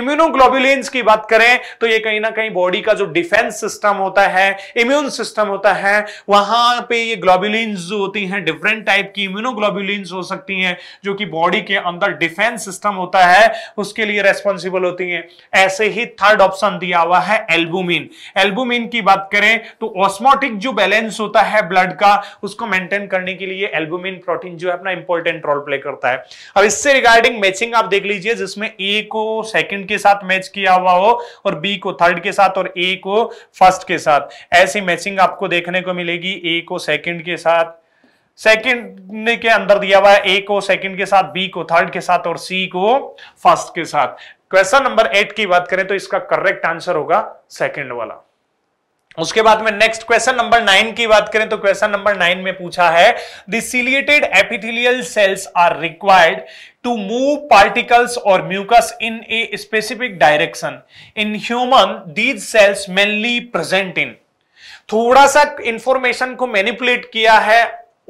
इम्यूनोग्लोबुलिन की बात करें तो ये कहीं ना कहीं बॉडी का जो डिफेंस सिस्टम होता है इम्यून सिस्टम होता है वहां पे ये ग्लोबुलिन जो होती हैं डिफरेंट टाइप की इम्यूनोग्लोबुलिन हो सकती हैं जो कि बॉडी के अंदर डिफेंस सिस्टम होता है उसके लिए रेस्पॉन्सिबल होती हैं ऐसे ही थर्ड ऑप्शन दिया हुआ है एल्बुमिन एल्बुमिन की बात करें तो ऑस्मोटिक जो बैलेंस होता है ब्लड का उसको मेंटेन करने के लिए एल्बुमिन प्रोटीन जो है अपना इंपॉर्टेंट रोल प्ले करता है अब इससे रिगार्डिंग मैचिंग आप देख लीजिए जिसमें ए को सेकंड के साथ मैच किया हुआ हो और बी को थर्ड के साथ और ए को फर्स्ट के साथ ऐसी मैचिंग आपको आपको देखने को मिलेगी ए को सेकंड के साथ सेकंड के अंदर दिया हुआ है ए को सेकंड के साथ बी को थर्ड के साथ और सी को फर्स्ट के साथ क्वेश्चन नंबर एट की बात करें तो इसका करेक्ट आंसर होगा सेकंड वाला उसके बाद में नेक्स्ट क्वेश्चन नंबर नाइन की बात करें तो क्वेश्चन नंबर नाइन में पूछा है ciliated epithelial cells are required to move particles और mucus in a specific direction in human these cells mainly present in थोड़ा सा इंफॉर्मेशन को मैनिपुलेट किया है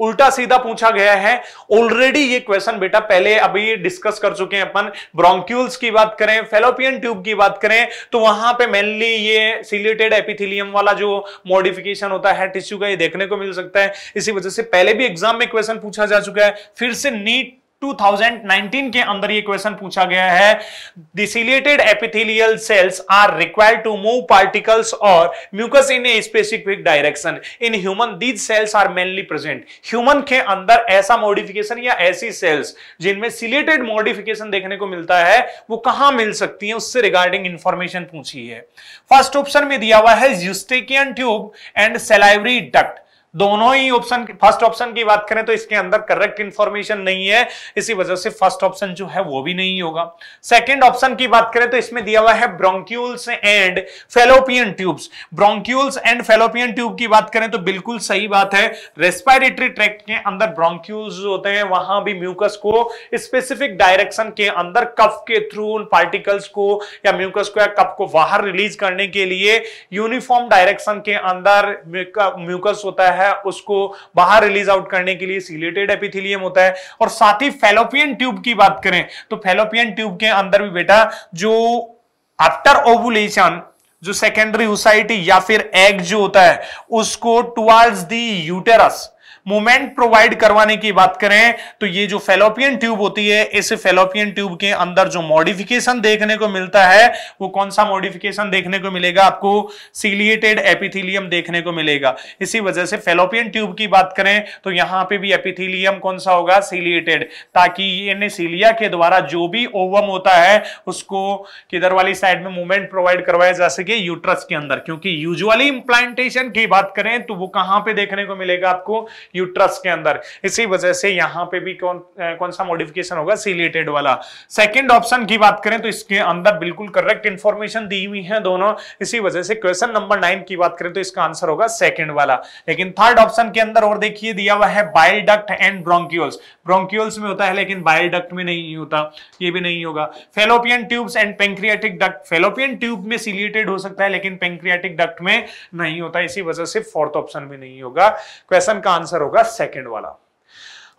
उल्टा सीधा पूछा गया है ऑलरेडी ये क्वेश्चन बेटा पहले अभी डिस्कस कर चुके हैं अपन ब्रोंक्यूल्स की बात करें फेलोपियन ट्यूब की बात करें तो वहां पे मेनली ये सिलेटेड एपिथिलियम वाला जो मॉडिफिकेशन होता है टिश्यू का ये देखने को मिल सकता है इसी वजह से पहले भी एग्जाम में क्वेश्चन पूछा जा चुका है फिर से नीट 2019 के अंदर ये क्वेश्चन पूछा गया है the ciliated epithelial cells are required to move particles और mucus in a specific direction in human these cells are mainly present human के अंदर ऐसा मॉडिफिकेशन या ऐसी सेल्स जिनमें सिलेटेड मॉडिफिकेशन देखने को मिलता है वो कहां मिल सकती है उससे रिगार्डिंग इंफॉर्मेशन पूछी है फर्स्ट ऑप्शन में दिया हुआ है Eustachian tube and salivary duct दोनों ही ऑप्शन फर्स्ट ऑप्शन की बात करें तो इसके अंदर करेक्ट इंफॉर्मेशन नहीं है इसी वजह से फर्स्ट ऑप्शन जो है वो भी नहीं होगा सेकंड ऑप्शन की बात करें तो इसमें दिया हुआ है bronchioles and Fallopian tubes bronchioles and Fallopian tube की बात करें तो बिल्कुल सही बात है रेस्पायरेटरी ट्रैक्ट के अंदर ब्रोंक्यूल्स होते हैं वहां भी म्यूकस को स्पेसिफिक डायरेक्शन के अंदर कफ के थ्रू उन पार्टिकल्स को या म्यूकस को या कफ को बाहर रिलीज करने के लिए यूनिफॉर्म डायरेक्शन के अंदर म्यूकस होता है है उसको बाहर रिलीज आउट करने के लिए सीलेटेड एपिथिलियम होता है और साथ ही फेलोपियन ट्यूब की बात करें तो फेलोपियन ट्यूब के अंदर भी बेटा जो आफ्टर ओवुलेशन जो सेकेंडरी ओसाइटी या फिर एग जो होता है उसको towards the uterus movement provide करवाने की बात करें तो ये जो फेलोपियन ट्यूब होती है इस फेलोपियन ट्यूब के अंदर जो मॉडिफिकेशन देखने को मिलता है वो कौन सा मॉडिफिकेशन देखने को मिलेगा आपको सीलिएटेड एपिथिलियम देखने को मिलेगा इसी वजह से फेलोपियन ट्यूब की बात करें तो यहां पर भी एपिथिलियम कौन सा होगा सीलिएटेड ताकि सीलिया के द्वारा जो भी ओवम होता है उसको किधर वाली साइड में मूवमेंट प्रोवाइड करवाया जा सके यूट्रस के अंदर क्योंकि यूजुअली इंप्लांटेशन की बात करें तो वो कहां पे देखने को मिलेगा आपको यूट्रस के अंदर इसी वजह से यहां पे भी कौन कौन सा मॉडिफिकेशन होगा सीलेटेड वाला सेकंड ऑप्शन की बात करें तो इसके अंदर बिल्कुल करेक्ट इंफॉर्मेशन दी हुई है दोनों इसी वजह से क्वेश्चन नंबर नाइन की बात करें तो इसका आंसर होगा सेकेंड वाला लेकिन थर्ड ऑप्शन के अंदर और देखिए दिया हुआ है बाइल एंड ब्रोंक्यूल्स ब्रोंक्यूल्स में होता है लेकिन बाइल में नहीं होता ये भी नहीं होगा Fallopian tubes and pancreatic duct Fallopian tube में सिलिएटेड हो सकता है लेकिन पेंक्रियाटिक डक्ट में नहीं होता इसी वजह से फोर्थ ऑप्शन भी नहीं होगा क्वेश्चन का आंसर होगा सेकेंड वाला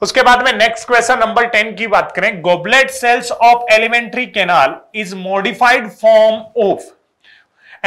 उसके बाद में नेक्स्ट क्वेश्चन नंबर टेन की बात करें goblet cells of alimentary canal is modified form of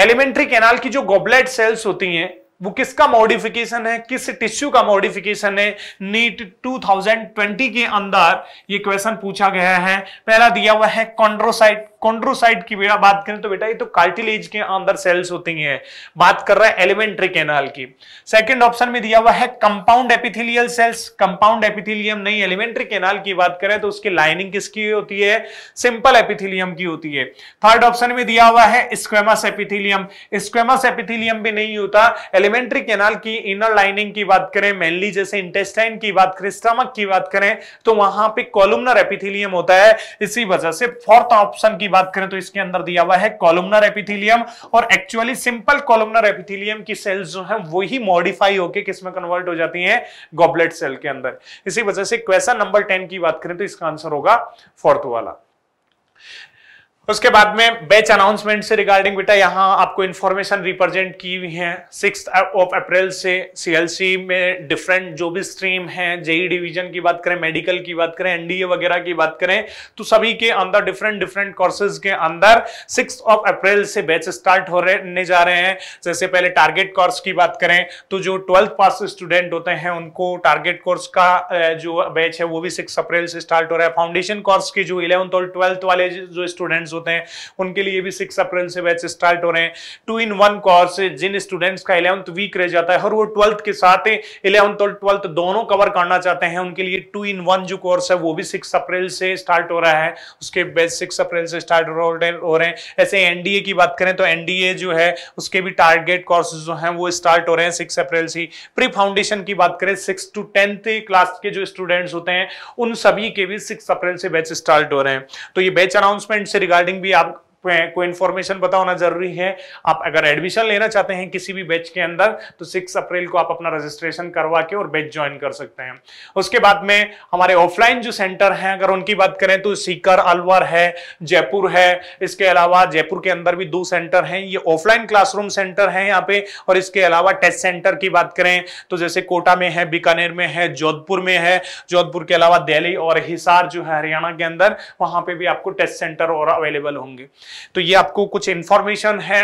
alimentary canal की जो गोबलेट सेल्स होती हैं वो किसका मॉडिफिकेशन है किस टिश्यू का मॉडिफिकेशन है नीट 2020 के अंदर ये क्वेश्चन पूछा गया है पहला दिया हुआ है कॉन्ड्रोसाइट कॉन्ड्रोसाइट की बेटा बात करें तो बेटा ये तो कार्टिलेज के अंदर सेल्स होती हैं बात कर रहा है एलिमेंट्री कैनाल की सेकंड ऑप्शन में दिया हुआ है compound epithelial cells compound epithelium नहीं एलिमेंट्री कैनाल की बात करें तो उसकी लाइनिंग किसकी होती है सिंपल एपिथिलियम की होती है थर्ड ऑप्शन में दिया हुआ है स्क्वेमस एपिथिलियम स्क्वेमस एपिथिलियम भी नहीं होता एलिमेंट्री कैनाल की इनर लाइनिंग की बात करें मेनली जैसे इंटेस्टाइन की बात करें स्टमक की बात करें तो वहां पे कॉलुमनर एपिथिलियम होता है इसी वजह से फोर्थ ऑप्शन की बात करें तो इसके अंदर दिया हुआ है कॉलुमनर एपिथिलियम और एक्चुअली सिंपल कॉलुमनर एपिथिलियम की सेल्स जो है वो ही मॉडिफाई होकर किसमें कन्वर्ट हो जाती है गोबलेट सेल के अंदर इसी वजह से क्वेश्चन नंबर टेन की बात करें तो इसका आंसर होगा फोर्थ वाला उसके बाद में बैच अनाउंसमेंट से रिगार्डिंग बेटा यहाँ आपको इन्फॉर्मेशन रिप्रेजेंट की हुई है सिक्स ऑफ अप्रैल से सीएलसी में डिफरेंट जो भी स्ट्रीम है जेई डिवीजन की बात करें मेडिकल की बात करें एनडीए वगैरह की बात करें तो सभी के अंदर डिफरेंट डिफरेंट कोर्सेज के अंदर सिक्स ऑफ अप्रैल से बैच स्टार्ट हो रहे जा रहे हैं जैसे पहले टारगेट कोर्स की बात करें तो जो ट्वेल्थ पास स्टूडेंट होते हैं उनको टारगेट कोर्स का जो बैच है वो भी सिक्स अप्रैल से स्टार्ट हो रहा है फाउंडेशन कोर्स की जो इलेवंथ और ट्वेल्थ वाले जो स्टूडेंट्स होते हैं उनके लिए भी सिक्स अप्रैल से बैच स्टार्ट हो रहे हैं टू इन वन कोर्स जिन स्टूडेंट्स का इलेवंथ वीक रह जाता है और वो ट्वेल्थ के साथ इलेवंथ और ट्वेल्थ दोनों कवर करना चाहते हैं उनके लिए टू इन वन जो कोर्स है वो भी सिक्स अप्रैल से स्टार्ट हो रहा है उसके बैच सिक्स अप्रैल से स्टार्ट हो रहे हैं ऐसे एनडीए की बात करें तो एनडीए जो है उसके भी टारगेट कोर्स जो है वो स्टार्ट हो रहे हैं सिक्स अप्रैल से प्री फाउंडेशन की बात करें सिक्स टू टेंथ क्लास के जो स्टूडेंट्स होते हैं उन सभी के भी सिक्स अप्रैल से बैच स्टार्ट हो रहे हैं तो ये बैच अनाउंसमेंट से रिगार्ड रिगार्डिंग भी आप को इन्फॉर्मेशन पता होना जरूरी है आप अगर एडमिशन लेना चाहते हैं किसी भी बैच के अंदर तो सिक्स अप्रैल को आप अपना रजिस्ट्रेशन करवा के और बैच ज्वाइन कर सकते हैं उसके बाद में हमारे ऑफलाइन जो सेंटर हैं अगर उनकी बात करें तो सीकर अलवर है जयपुर है इसके अलावा जयपुर के अंदर भी दो सेंटर हैं ये ऑफलाइन क्लासरूम सेंटर है यहाँ पे और इसके अलावा टेस्ट सेंटर की बात करें तो जैसे कोटा में है बीकानेर में है जोधपुर में है जोधपुर के अलावा दिल्ली और हिसार जो है हरियाणा के अंदर वहां पे भी आपको टेस्ट सेंटर और अवेलेबल होंगे तो ये आपको कुछ इंफॉर्मेशन है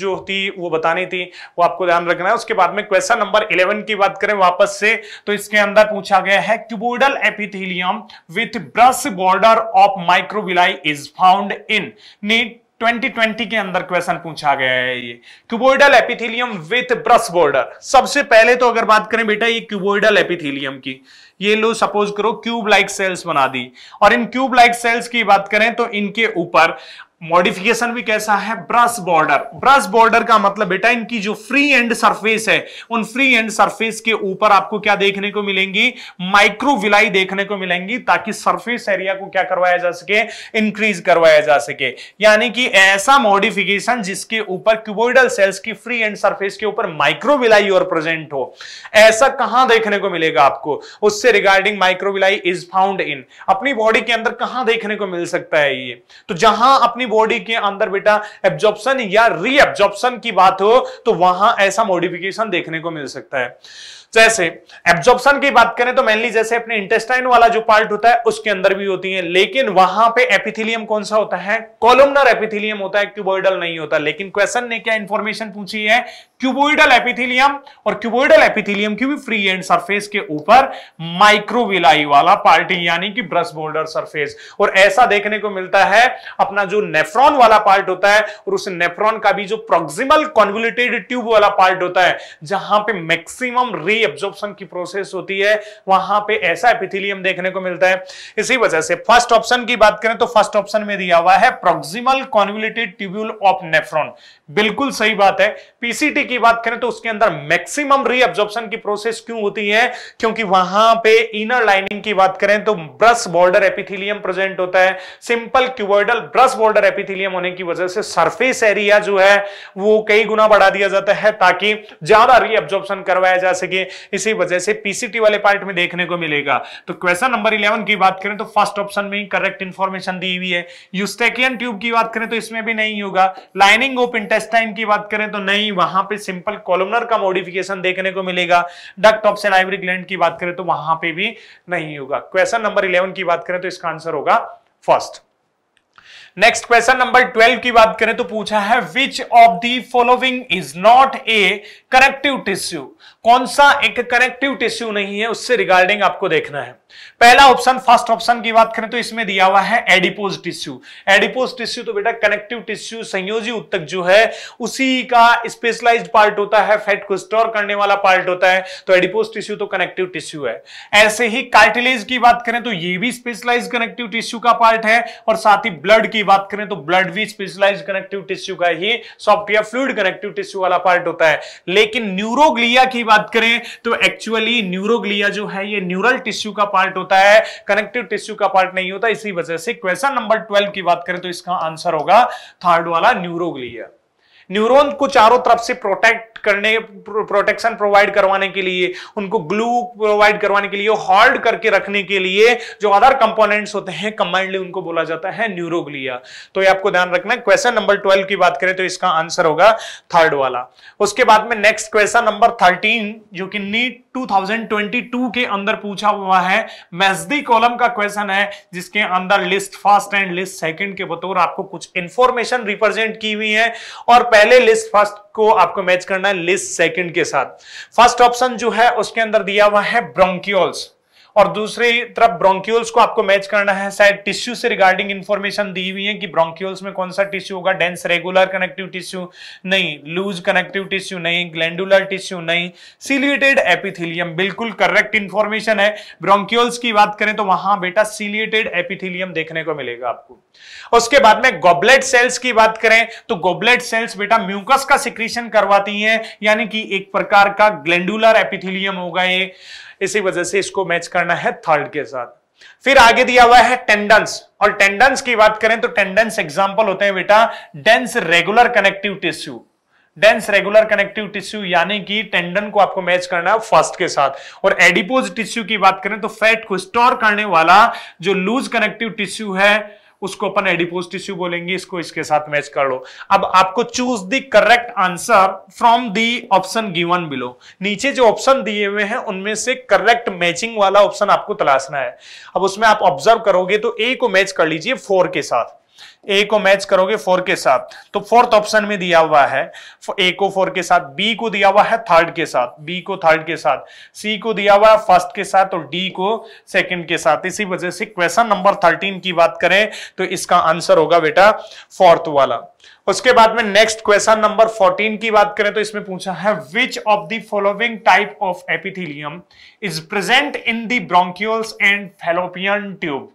जो थी वो बतानी थी वो आपको ध्यान रखना है उसके बाद में क्वेश्चन नंबर इलेवन की बात करें वापस से तो इसके अंदर पूछा गया है cuboidal epithelium with brush border of microvilli is found in NEET 2020 के अंदर क्वेश्चन पूछा गया है ये cuboidal epithelium with brush border सबसे पहले तो अगर बात करें बेटा ये क्यूबोइडल एपिथेलियम की ये लो सपोज करो क्यूब लाइक सेल्स बना दी और इन क्यूब लाइक सेल्स की बात करें तो इनके ऊपर मॉडिफिकेशन भी कैसा है ब्रश बॉर्डर ब्रश बॉर्डर का मतलब बेटा इनकी जो फ्री एंड सरफेस है उन फ्री एंड सरफेस के ऊपर आपको क्या देखने को मिलेंगी माइक्रो विलाई देखने को मिलेंगी ताकि सरफेस एरिया को क्या करवाया जा सके इंक्रीज करवाया जा सके यानी कि ऐसा मॉडिफिकेशन जिसके ऊपर क्यूबोइडल सेल्स की फ्री एंड सर्फेस के ऊपर माइक्रो विलाई और प्रेजेंट हो ऐसा कहां देखने को मिलेगा आपको उससे regarding microvilli is found in अपनी बॉडी के अंदर कहां देखने को मिल सकता है ये तो जहां अपनी बॉडी के अंदर बेटा एब्जॉर्प्शन या रीएब्जॉर्प्शन की बात हो तो वहां ऐसा मॉडिफिकेशन देखने को मिल सकता है जैसे एब्जॉर्प्शन की बात करें तो मेनली जैसे अपने इंटेस्टाइन वाला जो पार्ट होता है उसके अंदर भी होती है लेकिन वहां पे एपिथिलियम कौन सा होता है कॉलोमनर एपिथिलियम होता है क्यूबॉइडल नहीं होता लेकिन क्वेश्चन ने क्या इंफॉर्मेशन पूछी है क्यूबोइडल एपिथिलियम और क्यूबोइडल एपिथिलियम की भी फ्री एंड सरफेस के ऊपर माइक्रोविलाई वाला पार्टी यानी कि ब्रश बोल्डर सरफेस और ऐसा देखने को मिलता है अपना जो नेफ्रॉन वाला पार्ट होता है और उस नेफ्रॉन का भी जो प्रोक्सिमल कॉन्वुलेटेड ट्यूब वाला पार्ट होता है जहां पे मैक्सिमम रीएब्जॉर्प्शन की प्रोसेस होती है वहां पे ऐसा एपिथिलियम देखने को मिलता है इसी वजह से फर्स्ट ऑप्शन की बात करें तो फर्स्ट ऑप्शन में दिया हुआ है proximal convoluted tubule of nephron बिल्कुल सही बात है पीसीटी की बात करें तो उसके अंदर मैक्सिमम रीअब्जॉर्प्शन की प्रोसेस क्यों होती है क्योंकि वहां पे इनर लाइनिंग की बात करें तो ब्रश बॉर्डर एपिथिलियम प्रेजेंट होता है simple cuboidal brush border epithelium होने की वजह से सरफेस एरिया जो है वो कई गुना बढ़ा दिया जाता है ताकि ज्यादा रीअब्जॉर्प्शन करवाया जा सके इसी वजह से पीसीटी वाले पार्ट में देखने को मिलेगा तो क्वेश्चन नंबर इलेवन की बात करें तो फर्स्ट ऑप्शन में ही करेक्ट इंफॉर्मेशन दी हुई है यूस्टेकियन ट्यूब की बात करें तो इसमें भी नहीं होगा लाइनिंग ऑफ इंटेस्टाइन की बात करें तो नहीं वहां पे सिंपल कॉलमनर का मॉडिफिकेशन देखने को मिलेगा duct top and ivory gland की बात करें तो वहां पे भी नहीं होगा क्वेश्चन नंबर इलेवन की बात करें तो इसका आंसर होगा first next question number twelve की बात करें तो पूछा है which of the following is not a connective tissue कौन सा एक करेक्टिव टिश्यू नहीं है उससे रिगार्डिंग आपको देखना है पहला ऑप्शन फर्स्ट ऑप्शन की बात करें तो इसमें दिया हुआ है एडिपोज टिश्यू एडिपोज टिश्यू तो बेटा कनेक्टिव टिश्यू संयोजी उत्तक जो है उसी का स्पेशलाइज्ड पार्ट होता है फैट को स्टोर करने वाला पार्ट होता है तो एडिपोज टिश्यू तो कनेक्टिव टिश्यू है ऐसे ही कार्टिलेज की बात करें तो ये भी स्पेशलाइज कनेक्टिव टिश्यू का पार्ट है और साथ ही ब्लड की बात करें तो ब्लड भी स्पेशलाइज कनेक्टिव टिश्यू का ही सॉफ्ट या फ्लूड कनेक्टिव टिश्यू वाला पार्ट होता है लेकिन न्यूरोग्लिया की बात करें तो एक्चुअली न्यूरोग्लिया जो है ये न्यूरल टिश्यू का पार्ट होता है कनेक्टिव टिश्यू का पार्ट नहीं होता इसी वजह से क्वेश्चन नंबर ट्वेल्व की बात करें तो इसका आंसर होगा थर्ड वाला न्यूरोग्लिया न्यूरोन को चारों तरफ से प्रोटेक्ट करने प्रोटेक्शन प्रोवाइड करवाने के लिए उनको ग्लू प्रोवाइड करवाने के लिए हॉल्ड करके रखने के लिए जो अदर कंपोनेंट्स होते हैं कंबाइंडली उनको बोला जाता है न्यूरोग्लिया तो ये आपको ध्यान रखना है क्वेश्चन नंबर ट्वेल्व की बात करें तो इसका आंसर होगा थर्ड वाला उसके बाद में नेक्स्ट क्वेश्चन नंबर थर्टीन जो कि नीट 2022 के अंदर पूछा हुआ है मैजदी कॉलम का क्वेश्चन है जिसके अंदर list first and list second के बतौर आपको कुछ इंफॉर्मेशन रिप्रेजेंट की हुई है और पहले लिस्ट फर्स्ट को आपको मैच करना है लिस्ट सेकंड के साथ फर्स्ट ऑप्शन जो है उसके अंदर दिया हुआ है ब्रोंकियोल्स और दूसरी तरफ ब्रोंक्यूल्स को आपको मैच करना है शायद टिश्यू से रिगार्डिंग इंफॉर्मेशन दी हुई है कि ब्रोंक्यूल्स में कौन सा टिश्यू होगा डेंस रेगुलर कनेक्टिव टिश्यू नहीं लूज कनेक्टिव टिश्यू नहीं ग्लैंडुलर टिश्यू नहीं सिलियटेड एपिथिलियम बिल्कुल करेक्ट इंफॉर्मेशन है ब्रोंक्यूल्स की बात करें तो वहां बेटा सिलियटेड एपिथिलियम देखने को मिलेगा आपको उसके बाद में गोबलेट सेल्स की बात करें तो गोबलेट सेल्स बेटा म्यूकस का सिक्रीशन करवाती है यानी कि एक प्रकार का ग्लैंडुलर एपिथिलियम होगा ये इसी वजह से इसको मैच करना है थर्ड के साथ फिर आगे दिया हुआ है टेंडेंस और टेंडेंस की बात करें तो टेंडेंस एग्जाम्पल होते हैं बेटा dense regular connective tissue dense regular connective tissue यानी कि टेंडन को आपको मैच करना है फर्स्ट के साथ और एडिपोज टिश्यू की बात करें तो फैट को स्टोर करने वाला जो लूज कनेक्टिव टिश्यू है उसको अपन एडिपोज टिश्यू बोलेंगे इसको इसके साथ मैच कर लो अब आपको choose the correct answer from the option given below नीचे जो ऑप्शन दिए हुए हैं उनमें से करेक्ट मैचिंग वाला ऑप्शन आपको तलाशना है अब उसमें आप ऑब्जर्व करोगे तो ए को मैच कर लीजिए फोर के साथ ए को मैच करोगे फोर के साथ तो फोर्थ ऑप्शन में दिया हुआ है ए को फोर के साथ बी को दिया हुआ है थर्ड के साथ बी को थर्ड के साथ सी को दिया हुआ है फर्स्ट के साथ और डी को सेकंड के साथ इसी वजह से क्वेश्चन नंबर थर्टीन की बात करें तो इसका आंसर होगा बेटा फोर्थ वाला उसके बाद में नेक्स्ट क्वेश्चन नंबर फोर्टीन की बात करें तो इसमें पूछा है which of the following type of epithelium is present in the bronchioles and Fallopian tube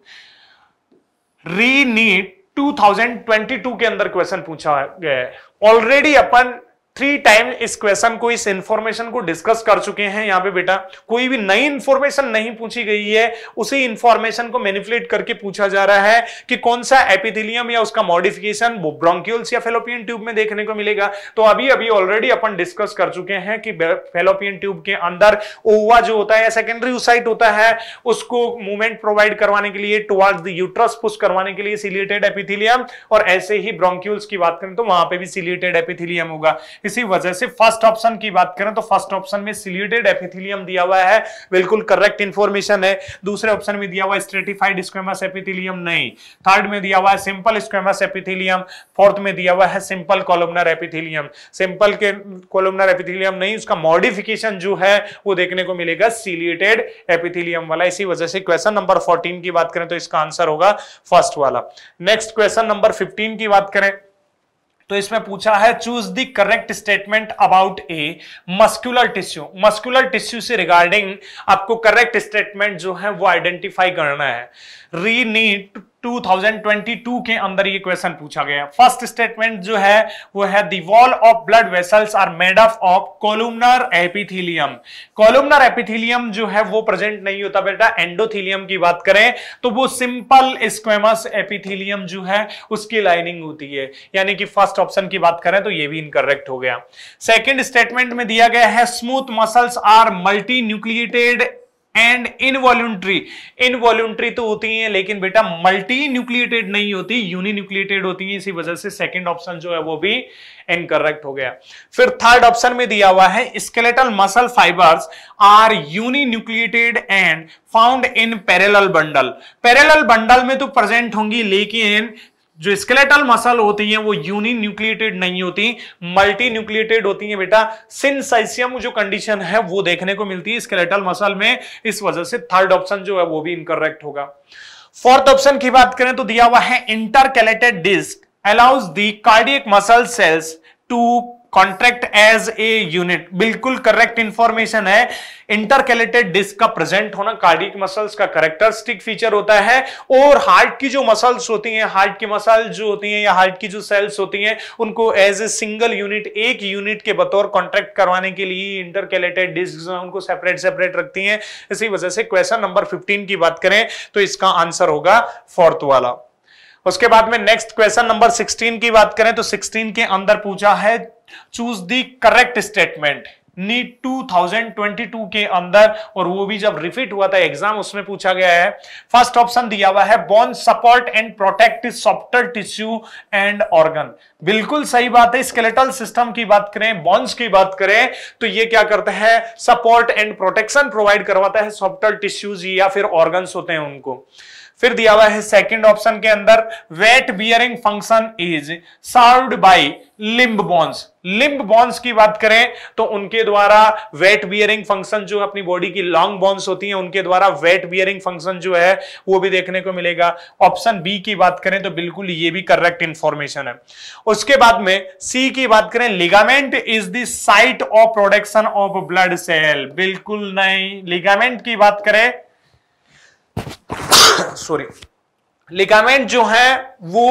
re NEET 2022 के अंदर क्वेश्चन पूछा गया है ऑलरेडी अपन थ्री टाइम इस क्वेश्चन को इस इंफॉर्मेशन को डिस्कस कर चुके हैं यहाँ पे बेटा कोई भी नई इंफॉर्मेशन नहीं पूछी गई है उसी इंफॉर्मेशन को मैनिपुलेट करके पूछा जा रहा है कि कौन सा एपिथिलियम या उसका मॉडिफिकेशन ब्रोंक्यूल्स या फेलोपियन ट्यूब में देखने को मिलेगा तो अभी अभी ऑलरेडी अपन डिस्कस कर चुके हैं कि फेलोपियन ट्यूब के अंदर ओवा जो होता है सेकेंडरी उसाइट होता है उसको मूवमेंट प्रोवाइड करवाने के लिए टुवार्ड्स द यूट्रस पुश करवाने के लिए सिलिएटेड एपिथिलियम और ऐसे ही ब्रोंक्यूल्स की बात करें तो वहां पर भी सिलिएटेड एपिथिलियम होगा इसी वजह से फर्स्ट ऑप्शन की बात करें तो फर्स्ट ऑप्शन में सिल्यूटेड एपिथिलियम दिया हुआ है बिल्कुल करेक्ट इंफॉर्मेशन है दूसरे ऑप्शन में दिया हुआ स्ट्रेटिफाइड स्क्वेमस एपिथिलियम नहीं थर्ड में दिया हुआ है सिंपल स्क्वेमस एपिथिलियम फोर्थ में दिया हुआ है सिंपल कॉलमनर एपिथिलियम सिंपल के कॉलमनर एपिथिलियम नहीं उसका मॉडिफिकेशन जो है वो देखने को मिलेगा सीलिएटेड एपिथिलियम वाला इसी वजह से क्वेश्चन नंबर 14 की बात करें तो इसका आंसर होगा फर्स्ट वाला नेक्स्ट क्वेश्चन नंबर 15 की बात करें तो इसमें पूछा है choose the correct statement about a muscular tissue muscular tissue से रिगार्डिंग आपको करेक्ट स्टेटमेंट जो है वो आइडेंटिफाई करना है री नीड 2022 के अंदर ये क्वेश्चन पूछा गया फर्स्ट स्टेटमेंट जो है वो है the wall of blood vessels are made up of columnar epithelium columnar epithelium जो है वो प्रेजेंट नहीं होता बेटा एंडोथीलियम की बात करें तो वो सिंपल स्क्वेमस एपिथीलियम जो है उसकी लाइनिंग होती है यानी कि फर्स्ट ऑप्शन की बात करें तो ये भी इनकरेक्ट हो गया सेकेंड स्टेटमेंट में दिया गया है smooth muscles are multinucleated and involuntary involuntary तो होती है लेकिन बेटा मल्टी न्यूक्लिएटेड नहीं होती यूनि न्यूक्लिएटेड होती है इसी वजह से सेकेंड ऑप्शन जो है वो भी इनकरेक्ट हो गया फिर थर्ड ऑप्शन में दिया हुआ है skeletal muscle fibres are uninucleated and found in parallel bundle parallel bundle में तो प्रेजेंट होंगी लेकिन जो स्केलेटल मसल होती हैं वो यूनि न्यूक्लिएटेड नहीं होती मल्टी न्यूक्लिएटेड होती हैं बेटा सिंसाइसियम जो कंडीशन है वो देखने को मिलती है स्केलेटल मसल में इस वजह से थर्ड ऑप्शन जो है वो भी इनकरेक्ट होगा फोर्थ ऑप्शन की बात करें तो दिया हुआ है intercalated disc allows the cardiac muscle cells to contract as a unit बिल्कुल करेक्ट इंफॉर्मेशन है इंटरकेलेटेड डिस्क का प्रेजेंट होना कार्डिक मसल्स का करेक्टरिस्टिक फीचर होता है और हार्ट की जो मसल्स होती हैं हार्ट की मसल जो होती हैं या हार्ट की जो सेल्स होती हैं उनको एज ए सिंगल यूनिट एक यूनिट के बतौर कॉन्ट्रैक्ट करवाने के लिए इंटरकेलेटेड डिस्क उनको सेपरेट सेपरेट रखती हैं इसी वजह से क्वेश्चन नंबर फिफ्टीन की बात करें तो इसका आंसर होगा फोर्थ वाला उसके बाद में नेक्स्ट क्वेश्चन नंबर 16 की बात करें तो 16 के अंदर पूछा है choose the correct statement NEET 2022 के अंदर और वो भी जब रिपीट हुआ था एग्जाम उसमें पूछा गया है फर्स्ट ऑप्शन दिया हुआ है bone support and protect softer tissue and organ बिल्कुल सही बात है स्केलेटल सिस्टम की बात करें बॉन्स की बात करें तो ये क्या करता है सपोर्ट एंड प्रोटेक्शन प्रोवाइड करवाता है सॉफ्टर टिश्यूज या फिर ऑर्गन्स होते हैं उनको फिर दिया हुआ है सेकंड ऑप्शन के अंदर weight bearing function is served by limb bones limb bones की बात करें तो उनके द्वारा वेट बियरिंग फंक्शन जो अपनी बॉडी की लॉन्ग बॉन्स होती हैं उनके द्वारा वेट बियरिंग फंक्शन जो है वो भी देखने को मिलेगा ऑप्शन बी की बात करें तो बिल्कुल ये भी करेक्ट इंफॉर्मेशन है उसके बाद में सी की बात करें ligament is the site of production of blood cell बिल्कुल नहीं लिगामेंट की बात करें सॉरी [coughs] लिगामेंट जो है वो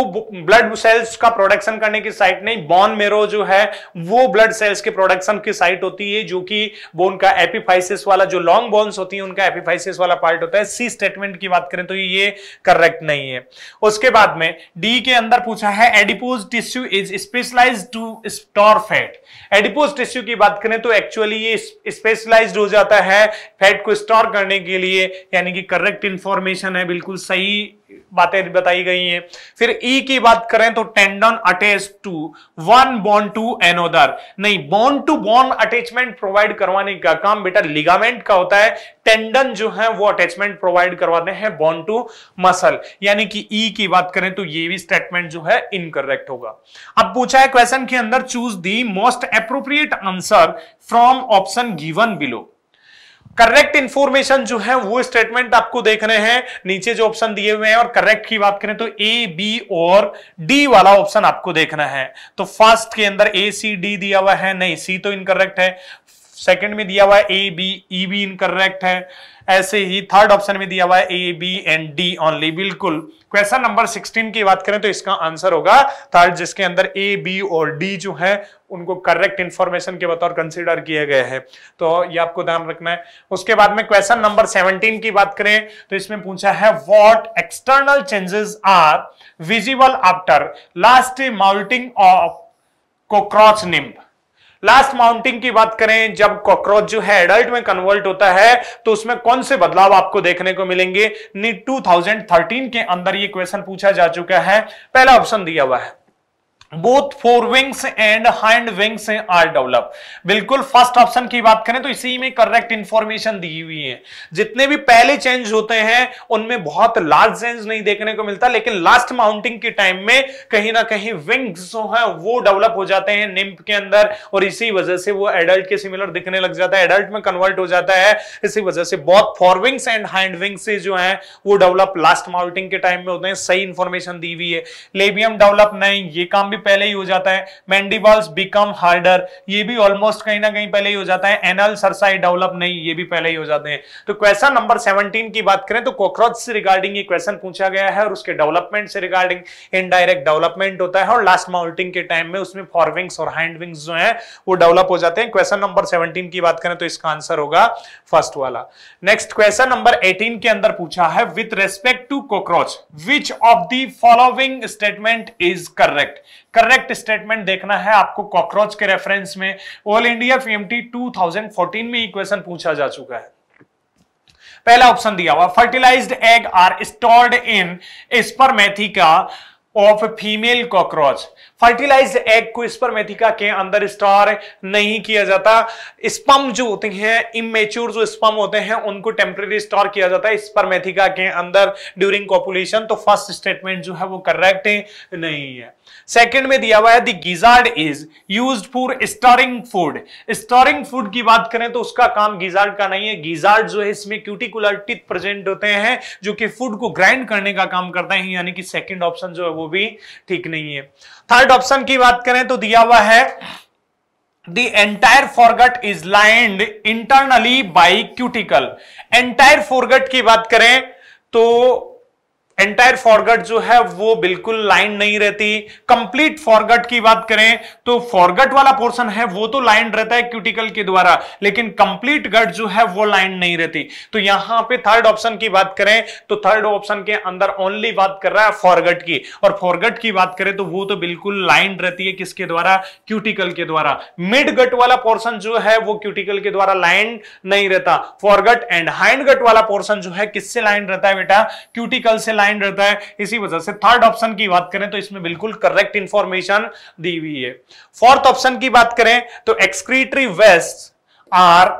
ब्लड सेल्स का प्रोडक्शन करने की साइट नहीं बॉन मेरो जो है वो ब्लड सेल्स के प्रोडक्शन की साइट होती है जो कि बोन का एपिफाइसिस वाला जो लॉन्ग बोन्स होती है उनका एपिफाइसिस वाला पार्ट होता है सी स्टेटमेंट की बात करें तो ये करेक्ट नहीं है उसके बाद में डी के अंदर पूछा है adipose tissue is specialise to store fat adipose tissue की बात करें तो एक्चुअली ये स्पेशलाइज हो जाता है फैट को स्टोर करने के लिए यानी कि करेक्ट इंफॉर्मेशन है बिल्कुल सही बातें बताई गई हैं फिर ई e की बात करें तो tendon attach to one bone to another नहीं bone to bone attachment provide करवाने का काम बेटा लिगामेंट का होता है टेंडन जो है वो अटैचमेंट प्रोवाइड करवाते हैं बॉन्ड टू मसल यानी कि ई e की बात करें तो ये भी स्टेटमेंट जो है इनकरेक्ट होगा अब पूछा है क्वेश्चन के अंदर choose the most appropriate answer from option given below correct information जो है वो स्टेटमेंट आपको देख रहे हैं नीचे जो ऑप्शन दिए हुए हैं और करेक्ट की बात करें तो ए बी और डी वाला ऑप्शन आपको देखना है तो फर्स्ट के अंदर ए सी डी दिया हुआ है नहीं सी तो इनकरेक्ट है सेकंड में दिया हुआ है A B E B incorrect है ऐसे ही थर्ड ऑप्शन में दिया हुआ है A B and D only बिल्कुल क्वेश्चन नंबर 16 की बात करें तो इसका आंसर होगा थर्ड जिसके अंदर ए बी और डी जो है उनको करेक्ट इंफॉर्मेशन के बतौर कंसीडर किया गया है तो ये आपको ध्यान रखना है उसके बाद में क्वेश्चन नंबर 17 की बात करें तो इसमें पूछा है what external changes are visible after last moulting of cockroach nymph last moulting की बात करें जब कॉकरोच जो है एडल्ट में कन्वर्ट होता है तो उसमें कौन से बदलाव आपको देखने को मिलेंगे नीट 2013 के अंदर ये क्वेश्चन पूछा जा चुका है पहला ऑप्शन दिया हुआ है both fore wings and hind wings are develop बिल्कुल फर्स्ट ऑप्शन की बात करें तो इसी में करेक्ट इंफॉर्मेशन दी हुई है जितने भी पहले चेंज होते हैं उनमें बहुत लार्ज चेंज नहीं देखने को मिलता लेकिन लास्ट माउंटिंग के टाइम में कहीं ना कहीं विंग्स जो है वो डेवलप हो जाते हैं निम्प के अंदर और इसी वजह से वो एडल्ट के सिमिलर दिखने लग जाता है एडल्ट में कन्वर्ट हो जाता है इसी वजह से both fore wings and hind wings जो है वो डेवलप लास्ट माउंटिंग के टाइम में होते हैं सही इंफॉर्मेशन दी हुई है लेबियम डेवलप नहीं ये काम भी पहले ही हो जाता है मैंडिबल्स बिकम हार्डर ये भी ऑलमोस्ट कहीं ना कहीं पहले ही हो जाता है एनल सरसाई डेवलप नहीं ये भी पहले ही हो जाते हैं तो क्वेश्चन नंबर सेवनटीन की बात करें तो कॉकरोच से रिगार्डिंग ये क्वेश्चन पूछा गया है और उसके डेवलपमेंट से रिगार्डिंग इनडायरेक्ट डेवलपमेंट होता है और लास्ट माउल्टिंग के टाइम में उसमें फॉरविंग्स और हैंड विंग्स जो है वो डेवलप हो जाते हैं क्वेश्चन नंबर सेवनटीन की बात करें तो इसका आंसर होगा फर्स्ट वाला नेक्स्ट क्वेश्चन नंबर एटीन के अंदर पूछा है with respect to cockroach which of the following statement is correct correct statement देखना है आपको कॉकरोच के रेफरेंस में ऑल इंडिया पीएमटी 2014 में इक्वेशन पूछा जा चुका है पहला ऑप्शन दिया हुआ fertilised egg are stored in spermatheca of female cockroach fertilised egg को स्पर्मेथिका के अंदर स्टोर नहीं किया जाता स्पम जो होते हैं इमेच्योर जो स्पम होते हैं उनको टेम्परेरी स्टोर किया जाता है स्पर्मेथिका के अंदर ड्यूरिंग कॉपुलेशन तो फर्स्ट स्टेटमेंट जो है वो करेक्ट नहीं है सेकंड में दिया हुआ है the gizzard is used for storing food storing food की बात करें तो उसका काम गिजार्ड का नहीं है गिजार्ड जो है इसमें क्यूटिकुलर टिथ प्रेजेंट होते हैं जो कि फूड को ग्राइंड करने का काम करते हैं यानी कि सेकेंड ऑप्शन जो है वो भी ठीक नहीं है थर्ड ऑप्शन की बात करें तो दिया हुआ है the entire foregut is lined internally by cuticle entire foregut की बात करें तो एंटायर फॉरगट जो है वो बिल्कुल लाइन नहीं रहती कंप्लीट फॉरगट की बात करें तो फॉरगट वाला पोर्शन है वो तो लाइन रहता है क्यूटिकल के द्वारा लेकिन कंप्लीट गट जो है वो लाइन नहीं रहती तो यहां पे थर्ड ऑप्शन की बात करें तो थर्ड ऑप्शन के अंदर ओनली बात कर रहा है फॉरगट की और फॉरगट की बात करें तो वो तो बिल्कुल लाइन रहती है किसके द्वारा क्यूटिकल के द्वारा मिड गट वाला पोर्सन जो है वो क्यूटिकल के द्वारा लाइन नहीं रहता फॉरगट एंड हाइंड गट वाला पोर्सन जो है किससे लाइन रहता है बेटा क्यूटिकल से लाइन रहता है इसी वजह से थर्ड ऑप्शन की बात करें तो इसमें बिल्कुल करेक्ट इंफॉर्मेशन दी हुई है फोर्थ ऑप्शन की बात करें तो excretory waste are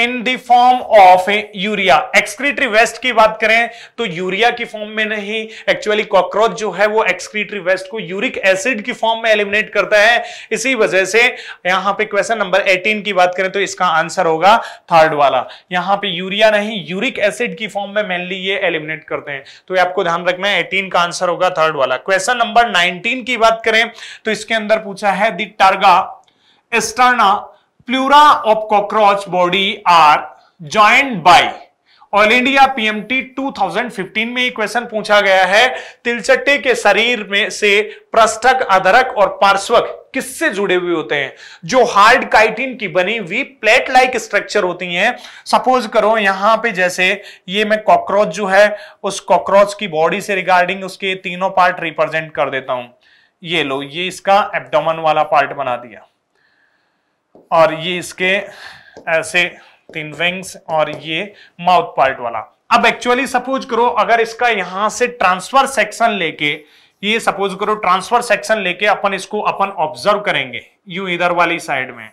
in the form of urea excretory waste की बात करें तो यूरिया की फॉर्म में नहीं एक्चुअली कॉकरोच जो है वो एक्सक्रीटरी वेस्ट को यूरिक एसिड की फॉर्म में एलिमिनेट करता है इसी वजह से यहां पे क्वेश्चन नंबर 18 की बात करें तो इसका आंसर होगा थर्ड वाला यहां पे यूरिया नहीं यूरिक एसिड की फॉर्म में मेनली ये एलिमिनेट करते हैं तो आपको ध्यान रखना है एटीन का आंसर होगा थर्ड वाला क्वेश्चन नंबर नाइनटीन की बात करें तो इसके अंदर पूछा है the terga sterna pleura of cockroach body are joint by all India PMT 2015 में क्वेश्चन पूछा गया है तिलचट्टे के शरीर में से प्रस्थक अधरक और पार्श्वक किससे जुड़े हुए होते हैं जो हार्ड काइटिन की बनी हुई प्लेट लाइक स्ट्रक्चर होती हैं सपोज करो यहां पे जैसे ये मैं कॉकरोच जो है उस कॉकरोच की बॉडी से रिगार्डिंग उसके तीनों पार्ट रिप्रेजेंट कर देता हूं ये लो ये इसका एबडोमन वाला पार्ट बना दिया और ये इसके ऐसे तीन विंग्स और ये माउथ पार्ट वाला अब एक्चुअली सपोज करो अगर इसका यहां से ट्रांसफर सेक्शन लेके ये सपोज करो ट्रांसफर सेक्शन लेके अपन इसको अपन ऑब्जर्व करेंगे यू इधर वाली साइड में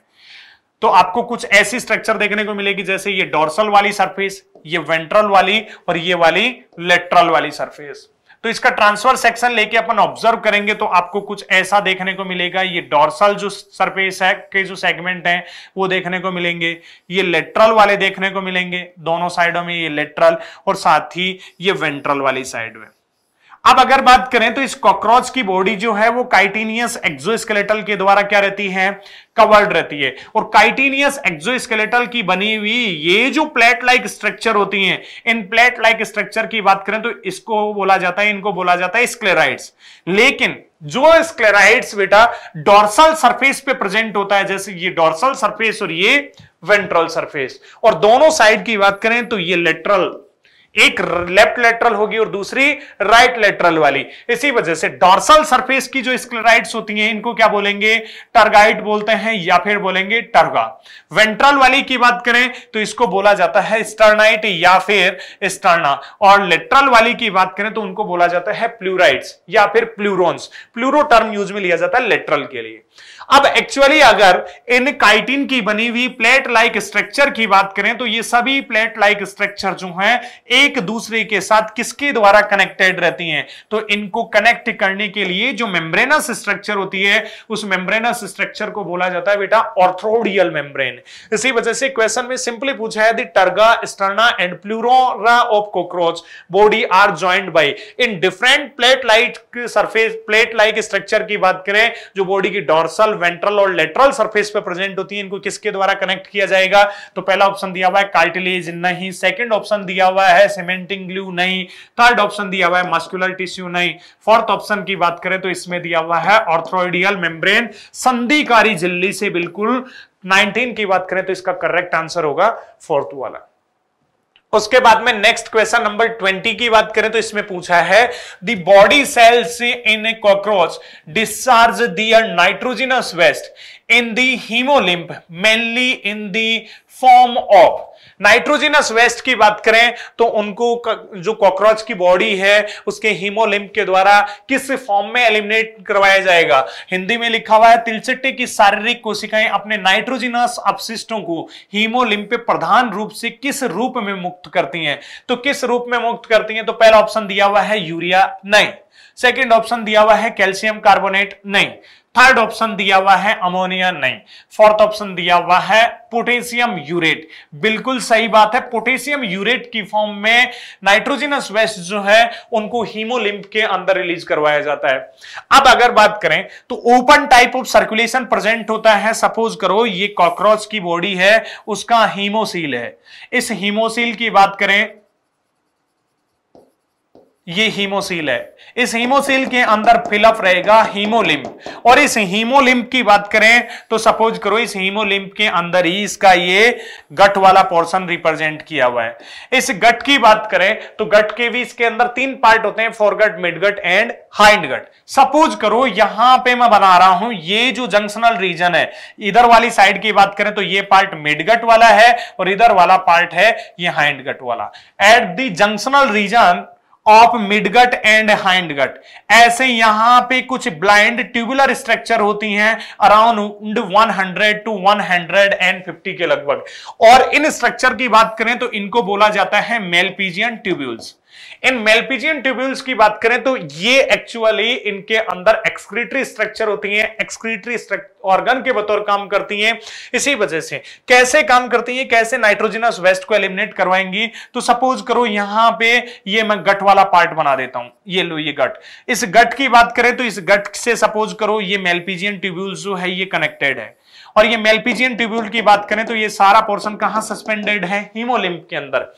तो आपको कुछ ऐसी स्ट्रक्चर देखने को मिलेगी जैसे ये डोर्सल वाली सरफेस ये वेंट्रल वाली और ये वाली लेट्रल वाली सरफेस तो इसका ट्रांसफर सेक्शन लेके अपन ऑब्जर्व करेंगे तो आपको कुछ ऐसा देखने को मिलेगा ये डॉर्सल जो सरफेस है के जो सेगमेंट है वो देखने को मिलेंगे ये लेटरल वाले देखने को मिलेंगे दोनों साइडों में ये लेटरल और साथ ही ये वेंट्रल वाली साइड में अब अगर बात करें तो इस कॉकरोच की बॉडी जो है वो काइटिनियस एक्सोस्केलेटल के द्वारा क्या रहती है कवर्ड रहती है और काइटिनियस एक्सोस्केलेटल की बनी हुई ये जो प्लेट लाइक स्ट्रक्चर होती हैं इन प्लेट लाइक स्ट्रक्चर की बात करें तो इसको बोला जाता है इनको बोला जाता है स्क्लेराइड्स लेकिन जो स्क्लेराइड्स बेटा डॉर्सल सरफेस पे प्रेजेंट होता है जैसे ये डॉर्सल सरफेस और ये वेंट्रल सरफेस और दोनों साइड की बात करें तो ये लेटरल एक लेफ्ट लेटरल होगी और दूसरी राइट लेटरल वाली इसी वजह से डॉर्सल सरफेस की जो स्क्लेराइड्स होती हैं इनको क्या बोलेंगे टर्गाइट बोलते हैं या फिर बोलेंगे टर्गा वेंट्रल वाली की बात करें तो इसको बोला जाता है स्टर्नाइट या फिर स्टर्ना और लेटरल वाली की बात करें तो उनको बोला जाता है प्लूराइट या फिर प्लूरोन्स प्लूरो टर्म यूज में लिया जाता है लेटरल के लिए अब एक्चुअली अगर इन काइटिन की बनी हुई प्लेट लाइक स्ट्रक्चर की बात करें तो ये सभी प्लेट लाइक स्ट्रक्चर जो हैं एक दूसरे के साथ किसके द्वारा कनेक्टेड रहती हैं तो इनको कनेक्ट करने के लिए जो मेम्ब्रेनस स्ट्रक्चर होती है उस मेम्ब्रेनस स्ट्रक्चर को बोला जाता है बेटा ऑर्थ्रोडियल मेम्ब्रेन इसी वजह से क्वेश्चन में सिंपली पूछा है terga sterna and pleura of cockroach body are joint by इन different plate like surface plate like structure की बात करें जो बॉडी की डॉर्सल वेंट्रल और लेटरल सरफेस पे प्रेजेंट होती है इनको किसके द्वारा कनेक्ट किया जाएगा तो पहला ऑप्शन दिया हुआ है कार्टिलेज नहीं सेकंड ऑप्शन दिया हुआ है सीमेंटिंग ग्लू नहीं थर्ड ऑप्शन दिया हुआ है मस्कुलर टिश्यू नहीं फोर्थ ऑप्शन की बात करें तो इसमें दिया हुआ है ऑर्थ्रोइडियल मेम्ब्रेन संधिकारी झिल्ली से बिल्कुल 19 की बात करें तो इसका करेक्ट आंसर होगा फोर्थ वाला उसके बाद में नेक्स्ट क्वेश्चन नंबर ट्वेंटी की बात करें तो इसमें पूछा है the body cells in a cockroach discharge their nitrogenous waste in the haemolymph mainly in the form of nitrogenous waste की बात करें तो उनको जो कॉकरोच की बॉडी है उसके हीमोलिम के द्वारा किस फॉर्म में एलिमिनेट करवाया जाएगा हिंदी में लिखा हुआ है तिलचट्टे की शारीरिक कोशिकाएं अपने नाइट्रोजिनस अपशिष्टों को हीमोलिम पे प्रधान रूप से किस रूप में मुक्त करती हैं तो किस रूप में मुक्त करती हैं तो पहला ऑप्शन दिया हुआ है यूरिया नहीं सेकेंड ऑप्शन दिया हुआ है कैल्शियम कार्बोनेट नहीं थर्ड ऑप्शन दिया हुआ है अमोनिया नहीं फोर्थ ऑप्शन दिया हुआ है पोटेशियम यूरेट बिल्कुल सही बात है पोटेशियम यूरेट की फॉर्म में नाइट्रोजिनस वेस्ट जो है उनको हीमोलिम्प के अंदर रिलीज करवाया जाता है अब अगर बात करें तो open type of circulation present होता है सपोज करो ये कॉकरोच की बॉडी है उसका हीमोसील है इस हीमोसील की बात करें ये हीमोसील है इस हीमोसील के अंदर फिलअप रहेगा हीमोलिम्ब और इस हीमोलिम्ब की बात करें तो सपोज करो इस हीमोलिम्ब के अंदर ही इसका ये गट वाला पोर्शन रिप्रेजेंट किया हुआ है इस गट की बात करें तो गट के भी इसके अंदर तीन पार्ट होते हैं foregut midgut and hind gut suppose करो यहां पे मैं बना रहा हूं ये जो जंक्शनल रीजन है इधर वाली साइड की बात करें तो ये पार्ट मिडगट वाला है और इधर वाला पार्ट है ये हाइंड गट वाला at the junctional region of midgut and hindgut ऐसे यहां पे कुछ ब्लाइंड ट्यूबुलर स्ट्रक्चर होती हैं अराउंड 100 टू 150 के लगभग और इन स्ट्रक्चर की बात करें तो इनको बोला जाता है मेलपीजियन ट्यूब्यूल्स इन मेलपीजियन ट्यूब्यूल्स की बात करें तो ये एक्चुअली इनके अंदर एक्सक्रीटरी स्ट्रक्चर होती है एक्सक्रीटरी ऑर्गन के बतौर काम करती हैं इसी वजह से कैसे काम करती हैं कैसे नाइट्रोजनस वेस्ट को एलिमिनेट करवाएंगी तो सपोज करो यहां पे ये मैं गट वाला पार्ट बना देता हूं ये लो ये गट इस गट की बात करें तो इस गट से सपोज करो ये मेलपीजियन ट्यूब्यूल जो है ये कनेक्टेड है और ये मेलपीजियन ट्यूब्यूल की बात करें तो ये सारा पोर्शन कहां सस्पेंडेड है हीमोलिम्प के अंदर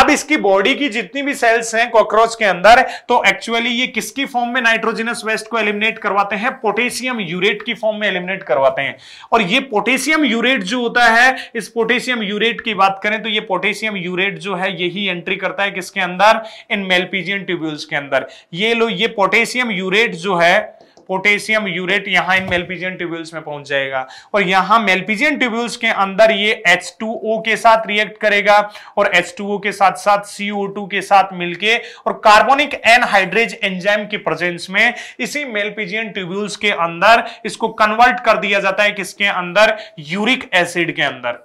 अब इसकी बॉडी की जितनी भी सेल्स हैं कॉकरोच के अंदर तो एक्चुअली ये किसकी फॉर्म में नाइट्रोजनस वेस्ट को एलिमिनेट करवाते हैं पोटेशियम यूरेट की फॉर्म में एलिमिनेट करवाते हैं और ये पोटेशियम यूरेट जो होता है इस पोटेशियम यूरेट की बात करें तो ये पोटेशियम यूरेट जो है यही एंट्री करता है किसके अंदर इन मेलपीजियन ट्यूब्यूल्स के अंदर ये लो ये पोटेशियम यूरेट जो है पोटेशियम यूरेट यहां इन मेलपीजियन ट्यूब्यूल्स में पहुंच जाएगा और यहां मेलपीजियन ट्यूब्यूल्स के अंदर ये H2O के साथ रिएक्ट करेगा और H2O के साथ साथ CO2 के साथ मिलके और कार्बोनिक एनहाइड्रेज एंजाइम के प्रेजेंस में इसी मेलपीजियन ट्यूब्यूल्स के अंदर इसको कन्वर्ट कर दिया जाता है किसके अंदर यूरिक एसिड के अंदर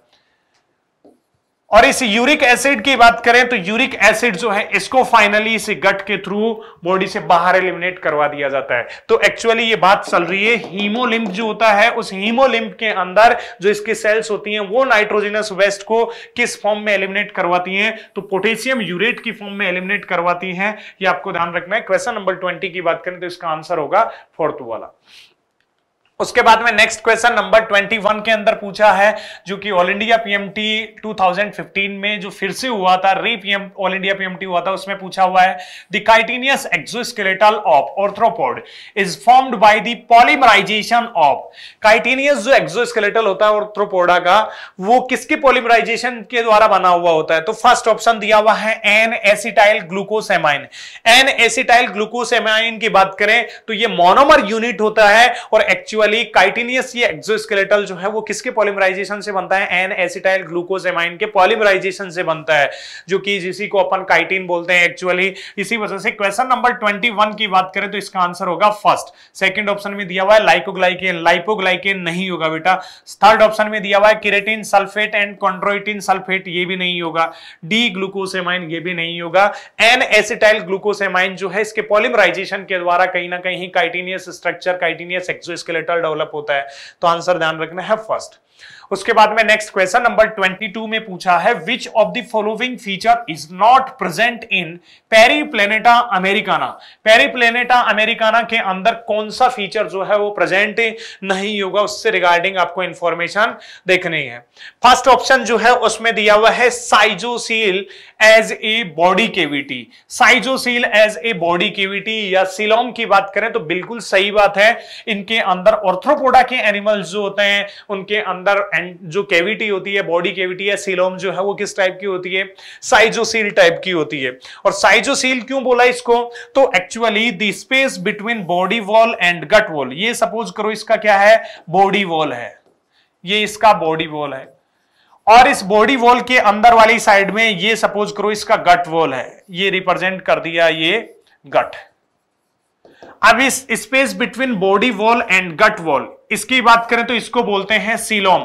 और इस यूरिक एसिड की बात करें तो यूरिक एसिड जो है इसको फाइनली इस गट के थ्रू बॉडी से बाहर एलिमिनेट करवा दिया जाता है तो एक्चुअली ये बात चल रही है हीमोलिम्प जो होता है उस हीमोलिम्प के अंदर जो इसकी सेल्स होती हैं वो नाइट्रोजिनस वेस्ट को किस फॉर्म में एलिमिनेट करवाती हैं तो पोटेशियम यूरेट की फॉर्म में एलिमिनेट करवाती है ये आपको ध्यान रखना है क्वेश्चन नंबर ट्वेंटी की बात करें तो इसका आंसर होगा फोर्थ वाला उसके बाद में नेक्स्ट क्वेश्चन नंबर 21 के अंदर पूछा है जो कि ऑल इंडिया पीएमटी 2015 में जो फिर से हुआ था री पीएम ऑल इंडिया पीएमटी हुआ था उसमें पूछा हुआ है the chitinous exoskeletal of arthropod is formed by the polymerisation of chitinous जो एक्सोस्केलेटल होता है ऑर्थ्रोपोडा का वो किसके पॉलीमराइजेशन के द्वारा बना हुआ होता है तो फर्स्ट ऑप्शन दिया हुआ है N acetyl glucosamine N acetyl glucosamine की बात करें तो ये मोनोमर यूनिट होता है और एक्चुअल बेसिकली काइटिनियस ये एक्सोस्केलेटल जो है वो किसके पॉलीमराइजेशन से बनता है एन एसिटाइल ग्लूकोजेमाइन के पॉलीमराइजेशन से बनता है जो कि जिसी को अपन काइटिन बोलते हैं एक्चुअली इसी वजह से क्वेश्चन नंबर 21 की बात करें तो इसका आंसर होगा फर्स्ट सेकंड ऑप्शन में दिया हुआ है लाइकोग्लाइकेन लाइपोग्लाइकेन नहीं होगा बेटा थर्ड ऑप्शन में दिया हुआ है keratin sulphate and chondroitin sulphate ये भी नहीं होगा डी ग्लूकोसेमाइन ये भी नहीं होगा एन एसिटाइल ग्लूकोसेमाइन जो है इसके पॉलीमराइजेशन के द्वारा कहीं ना कहीं chitinous structure chitinous exoskeletal develop होता है तो आंसर ध्यान रखना है फर्स्ट उसके बाद में नेक्स्ट क्वेश्चन नंबर 22 में पूछा है which of the following feature is not present in Periplaneta americana Periplaneta americana के अंदर कौन सा फीचर जो है वो प्रेजेंट नहीं होगा उससे रिगार्डिंग आपको इंफॉर्मेशन देखनी है फर्स्ट ऑप्शन जो है उसमें दिया हुआ है साइजोसील as a body cavity साइजोसील as a body cavity या सिलोम की बात करें तो बिल्कुल सही बात है इनके अंदर ऑर्थ्रोपोडा के एनिमल्स जो होते हैं उनके अंदर एंड जो कैविटी होती है बॉडी कैविटी है सीलोम जो है वो किस टाइप की होती है साइजोसील टाइप की होती है और साइजोसील क्यों बोला इसको तो actually the space between body wall and gut wall ये सपोज करो इसका क्या है बॉडी वॉल है ये इसका बॉडी वॉल है और इस बॉडी वॉल के अंदर वाली साइड में ये सपोज करो इसका गट वॉल है ये रिप्रेजेंट कर दिया ये गट अब इस space between body wall and gut wall इसकी बात करें तो इसको बोलते हैं सीलोम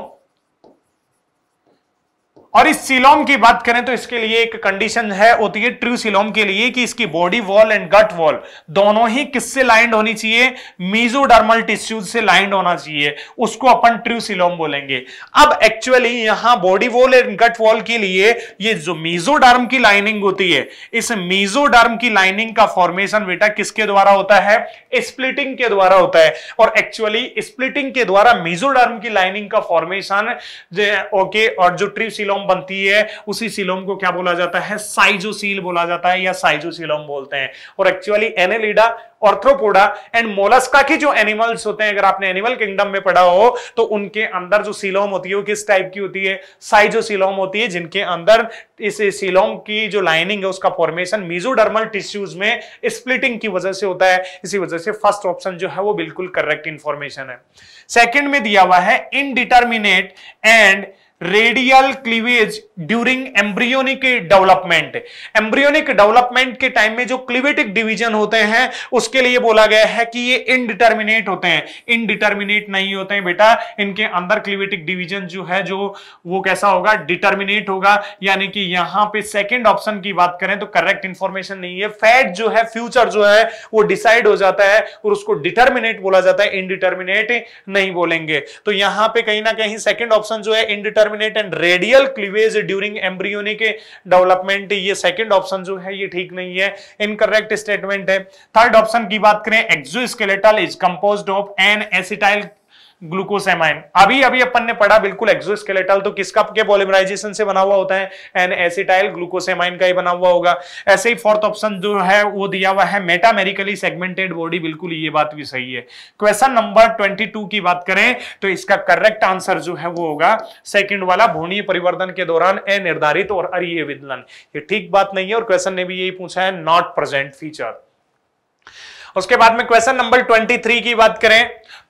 और इस सिलोम की बात करें तो इसके लिए एक कंडीशन है होती है ट्रू सिलोम के लिए कि इसकी body wall and gut wall दोनों ही किससे लाइंड होनी चाहिए मीजोडर्मल टिश्यूज से लाइंड होना चाहिए उसको अपन ट्रू सिलोम बोलेंगे अब एक्चुअली यहां body wall and gut wall के लिए ये जो मीजोडर्म की लाइनिंग होती है इस मीजोडर्म की लाइनिंग का फॉर्मेशन बेटा किसके द्वारा होता है स्प्लिटिंग के द्वारा होता है और एक्चुअली स्प्लिटिंग के द्वारा मीजोडर्म की लाइनिंग का फॉर्मेशन ओके और जो ट्रू सिलोम बनती है उसी सिलोम को क्या बोला जाता है साइजोसील बोला जाता है या साइजोसिलोम बोलते हैं और actually Annelida Arthropoda and Mollusca के जो एनिमल्स होते हैं अगर आपने एनिमल किंगडम में पढ़ा हो तो उनके अंदर जो सिलोम होती है वो किस टाइप की होती है साइजोसिलोम होती है जिनके अंदर इस सिलोम की जो लाइनिंग है उसका फॉर्मेशन मीजोडर्मल टिश्यूज में स्प्लिटिंग की वजह से होता है इसी वजह से फर्स्ट ऑप्शन जो है वो बिल्कुल करेक्ट इंफॉर्मेशन है सेकंड में दिया हुआ है indeterminate and radial cleavage during embryonic development embryonic development के टाइम में जो क्लिवेटिक डिवीजन होते हैं उसके लिए बोला गया है कि ये इनडिटर्मिनेट होते हैं इनडिटर्मिनेट नहीं होते हैं बेटा इनके अंदर क्लिवेटिक डिवीजन जो है जो वो कैसा होगा डिटर्मिनेट होगा यानी कि यहां पे सेकेंड ऑप्शन की बात करें तो करेक्ट इंफॉर्मेशन नहीं है फैट जो है फ्यूचर जो है वो डिसाइड हो जाता है और उसको डिटर्मिनेट बोला जाता है इनडिटर्मिनेट नहीं बोलेंगे तो यहां पर कहीं ना कहीं सेकेंड ऑप्शन जो है इनडिटर indeterminate and radial cleavage during embryonic development ये सेकंड ऑप्शन जो है ये ठीक नहीं है इनकरेक्ट स्टेटमेंट है थर्ड ऑप्शन की बात करें exoskeletal is compose of N acetyl glucosamine अभी अभी अपन ने पढ़ा बिल्कुल एक्सोस्केलेटल तो किसका के पॉलिमराइजेशन से बना हुआ होता है एन एसिटाइल ग्लूकोसेमाइन का ही बना हुआ होगा ऐसे ही फोर्थ ऑप्शन जो है वो दिया हुआ है मेटामेरिकली सेगमेंटेड बॉडी बिल्कुल ये बात भी सही है क्वेश्चन नंबर ट्वेंटी की बात करें तो इसका करेक्ट आंसर जो है वो होगा सेकेंड वाला भूणीय परिवर्तन के दौरान अनिर्धारित और अरिय विदलन ये ठीक बात नहीं है और क्वेश्चन ने भी यही पूछा है नॉट प्रेजेंट फीचर उसके बाद में क्वेश्चन नंबर 23 की बात करें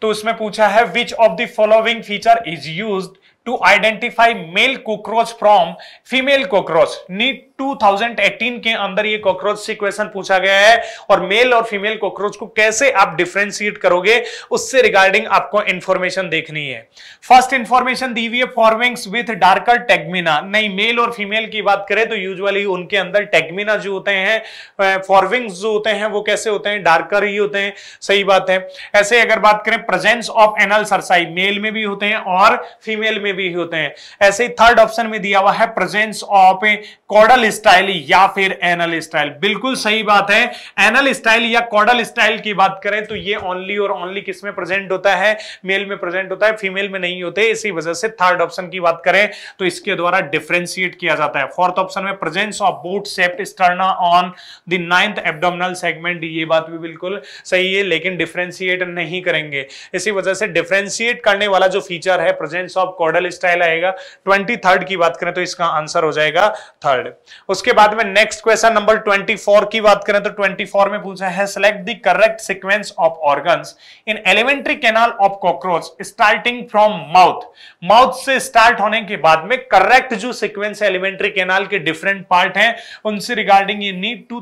तो उसमें पूछा है which of the following feature is used to identify male cockroach from female cockroach NEET 2018 के अंदर ये कॉकरोच से क्वेश्चन पूछा गया है और मेल और फीमेल कॉकरोच को कैसे आप डिफ्रेंशिएट करोगे उससे रिगार्डिंग आपको इंफॉर्मेशन देखनी है फर्स्ट इंफॉर्मेशन दी हुई है फॉर्मिंग्स विथ डार्कर टेगमिना नहीं मेल और फीमेल की बात करें तो यूजुअली उनके अंदर टेगमिना जो होते हैं फॉर्विंग्स जो होते हैं वो कैसे होते हैं डार्कर ही होते हैं सही बात है ऐसे अगर बात करें presence of anal cerci male में भी होते हैं और फीमेल में भी होते हैं ऐसे ही थर्ड ऑप्शन में दिया हुआ है प्रेजेंस ऑफ कॉडल स्टाइल या फिर एनल स्टाइल बिल्कुल सही बात है एनल स्टाइल या कॉडल स्टाइल की बात करें तो ये ओनली और ओनली किस में प्रेजेंट होता है मेल में प्रेजेंट होता है फीमेल में नहीं होते इसी वजह से थर्ड ऑप्शन की बात करें तो इसके द्वारा डिफ्रेंशिएट किया जाता है फोर्थ ऑप्शन में presence of boat shaped sterna on the ninth abdominal segment ये बात भी बिल्कुल सही है लेकिन डिफ्रेंशिएट नहीं करेंगे इसी वजह से डिफ्रेंशिएट करने वाला जो फीचर है प्रेजेंस ऑफ कॉडल स्टाइल आएगा ट्वेंटी थर्ड की बात करें तो इसका आंसर हो जाएगा थर्ड उसके बाद में नेक्स्ट क्वेश्चन नंबर 24 की बात करें तो 24 में पूछा है select the correct sequence of organs in alimentary canal of cockroach starting from mouth mouth से स्टार्ट होने के बाद में करेक्ट जो सीक्वेंस एलिमेंट्री कैनाल के डिफरेंट पार्ट हैं उनसे रिगार्डिंग ये नीट टू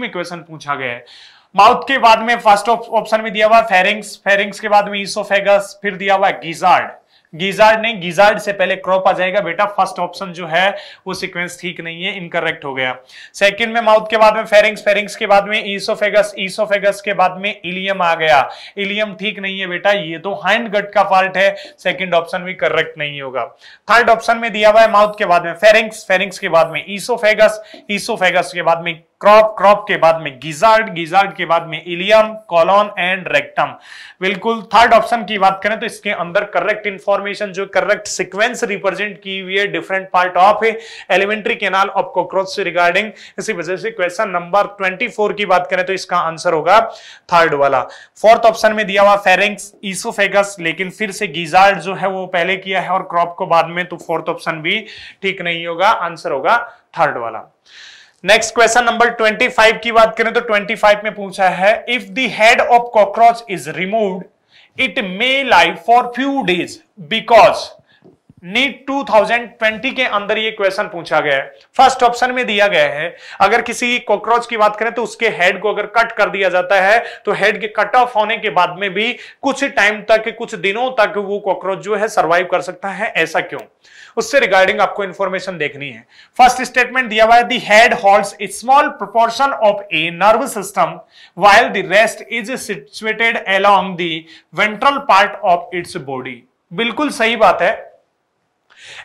में क्वेश्चन पूछा गया है माउथ के बाद में फर्स्ट ऑप्शन में दिया हुआ फेरिंग्स फेरिंग्स के बाद में ईसोफेगस फिर दिया हुआ गीजार्ड गीजार्ड नहीं गीजार्ड से पहले क्रॉप आ जाएगा बेटा फर्स्ट ऑप्शन जो है वो सीक्वेंस ठीक नहीं है इनकरेक्ट हो गया सेकंड में माउथ के बाद में फेरिंग्स फेरिंग्स के बाद में ईसोफेगस ईसोफेगस के बाद में इलियम आ गया इलियम ठीक नहीं है बेटा ये तो हाइंड गट का फॉल्ट है सेकंड ऑप्शन भी करेक्ट नहीं होगा थर्ड ऑप्शन में दिया हुआ है माउथ के बाद में फेरिंग्स फेरिंग्स के बाद में ईसोफेगस ईसोफेगस के बाद में क्रॉप क्रॉप के बाद में गिजार्ड गिजार्ड के बाद में इलियम कॉलोन एंड रेक्टम बिल्कुल थर्ड ऑप्शन की बात करें तो इसके अंदर करेक्ट इंफॉर्मेशन जो करेक्ट सिक्वेंस रिप्रेजेंट की हुई है डिफरेंट पार्ट ऑफ है एलिमेंट्री केनाल ऑफ कॉक्रोच से रिगार्डिंग इसी वजह से क्वेश्चन नंबर 24 की बात करें तो इसका आंसर होगा थर्ड वाला फोर्थ ऑप्शन में दिया हुआ फेरेंक्स ईसोफेगस लेकिन फिर से गिजार्ड जो है वो पहले किया है और क्रॉप को बाद में तो फोर्थ ऑप्शन भी ठीक नहीं होगा आंसर होगा थर्ड वाला नेक्स्ट क्वेश्चन नंबर 25 की बात करें तो 25 में पूछा है if the head of cockroach is removed it may live for few days because NEET 2020 के अंदर ये क्वेश्चन पूछा गया है फर्स्ट ऑप्शन में दिया गया है अगर किसी कॉकरोच की बात करें तो उसके हेड को अगर कट कर दिया जाता है तो हेड के कट ऑफ होने के बाद में भी कुछ टाइम तक कुछ दिनों तक वो कॉकरोच जो है सर्वाइव कर सकता है ऐसा क्यों उससे रिगार्डिंग आपको इंफॉर्मेशन देखनी है फर्स्ट स्टेटमेंट दिया हुआ है head holds small proportion of a nerve system while the rest is situated along the ventral part of its body बिल्कुल सही बात है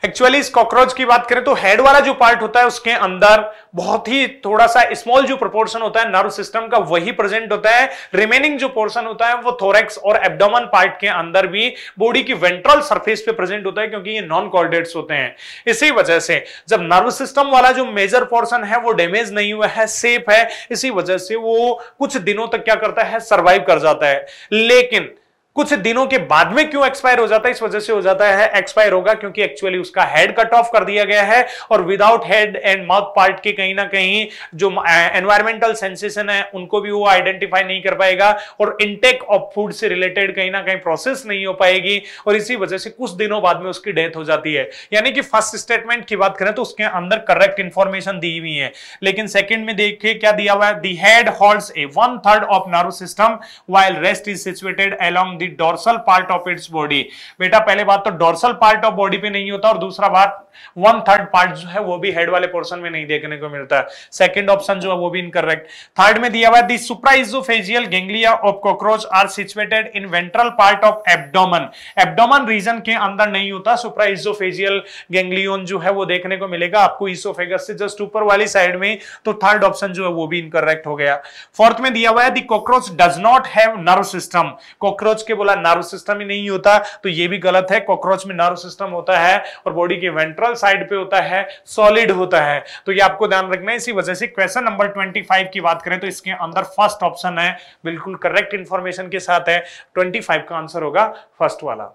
एक्चुअली इस कॉकरोच की बात करें तो हेड वाला जो पार्ट होता है उसके अंदर बहुत ही थोड़ा सा स्मॉल जो प्रोपोर्शन होता है नर्व सिस्टम का वही प्रेजेंट होता है रिमेनिंग जो पोर्शन होता है वो थोरेक्स और एब्डोमन पार्ट के अंदर भी बॉडी की वेंट्रल सरफेस पे प्रेजेंट होता है क्योंकि ये नॉन कॉर्डेट्स होते हैं इसी वजह से जब नर्व सिस्टम वाला जो मेजर पोर्सन है वो डैमेज नहीं हुआ है सेफ है इसी वजह से वो कुछ दिनों तक क्या करता है सर्वाइव कर जाता है लेकिन कुछ दिनों के बाद में क्यों एक्सपायर हो जाता है इस वजह से हो जाता है एक्सपायर होगा क्योंकि एक्चुअली उसका हेड कट ऑफ कर दिया गया है और without head and mouth part के कहीं ना कहीं जो एनवायरमेंटल सेंसेशन है उनको भी वो आइडेंटिफाई नहीं कर पाएगा और इनटेक ऑफ फूड से रिलेटेड कहीं ना कहीं प्रोसेस नहीं हो पाएगी और इसी वजह से कुछ दिनों बाद में उसकी डेथ हो जाती है यानी कि फर्स्ट स्टेटमेंट की बात करें तो उसके अंदर करेक्ट इंफॉर्मेशन दी हुई है लेकिन सेकेंड में देखिए क्या दिया हुआ है the head hold a one third of nerve system while rest is situated along the dorsal part of its body बेटा पहले बात तो डोर्सल पार्ट ऑफ बॉडी पे नहीं होता और दूसरा बात वन थर्ड पार्ट जो है वो भी हेड वाले पोर्शन में नहीं देखने को मिलता है सेकेंड ऑप्शन जो है वो भी इनकरेक्ट थर्ड में दिया हुआ the supraoesophageal ganglia of cockroach are situated in ventral part of abdomen abdomen region के अंदर नहीं होता सुप्राइजोफेजियल गेंग्लियन जो है वो देखने को मिलेगा आपको इसोफेगस से जस्ट ऊपर वाली साइड में तो थर्ड ऑप्शन जो है वो भी इनकरेक्ट हो गया फोर्थ में दिया हुआ है the cockroach does not have nerve system cockroach उसके बोला नर्व सिस्टम ही नहीं होता तो ये भी गलत है कॉकरोच में नर्व सिस्टम होता है और बॉडी के वेंट्रल साइड पे होता है सॉलिड होता है तो ये आपको ध्यान रखना है इसी वजह से क्वेश्चन नंबर ट्वेंटी की बात करें तो इसके अंदर फर्स्ट ऑप्शन है बिल्कुल करेक्ट इंफॉर्मेशन के साथ है ट्वेंटी का आंसर होगा फर्स्ट वाला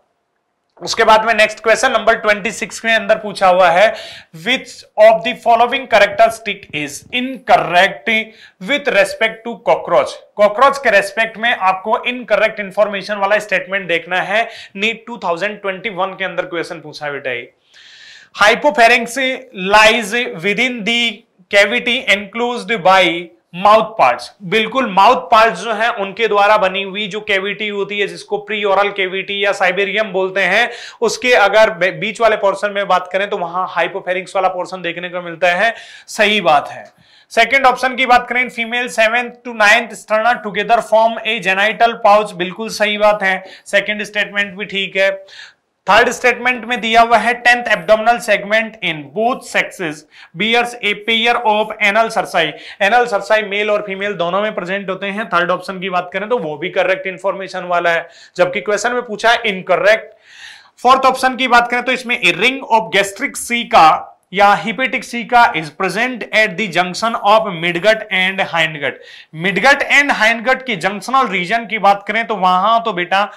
उसके बाद में नेक्स्ट क्वेश्चन नंबर 26 के अंदर पूछा हुआ है which of the following characteristic is incorrect with respect to cockroach cockroach के रेस्पेक्ट में आपको इनकरेक्ट इंफॉर्मेशन वाला स्टेटमेंट देखना है नीट 2021 के अंदर क्वेश्चन पूछा बेटा hypopharynx lies within the cavity enclose by mouth parts बिल्कुल माउथ पार्ट्स जो हैं उनके द्वारा बनी हुई जो कैविटी होती है जिसको प्री ओरल कैविटी या साइबेरियम बोलते हैं उसके अगर बीच वाले पोर्सन में बात करें तो वहां हाइपोफेरिक्स वाला पोर्सन देखने को मिलता है सही बात है सेकेंड ऑप्शन की बात करें female seventh to ninth sterna together form a genital pouch बिल्कुल सही बात है सेकेंड स्टेटमेंट भी ठीक है थर्ड स्टेटमेंट में दिया हुआ है tenth abdominal segment in both sexes bears a pair of anal cerci anal cerci male और फीमेल दोनों में प्रेजेंट होते हैं थर्ड ऑप्शन की बात करें तो वो भी करेक्ट इंफॉर्मेशन वाला है जबकि क्वेश्चन में पूछा है इनकरेक्ट फोर्थ ऑप्शन की बात करें तो इसमें रिंग ऑफ गैस्ट्रिक सी का या hepatic caeca is present at the junction of midgut and hindgut midgut and hindgut की जंक्शनल रीजन की बात करें तो वहां तो बेटा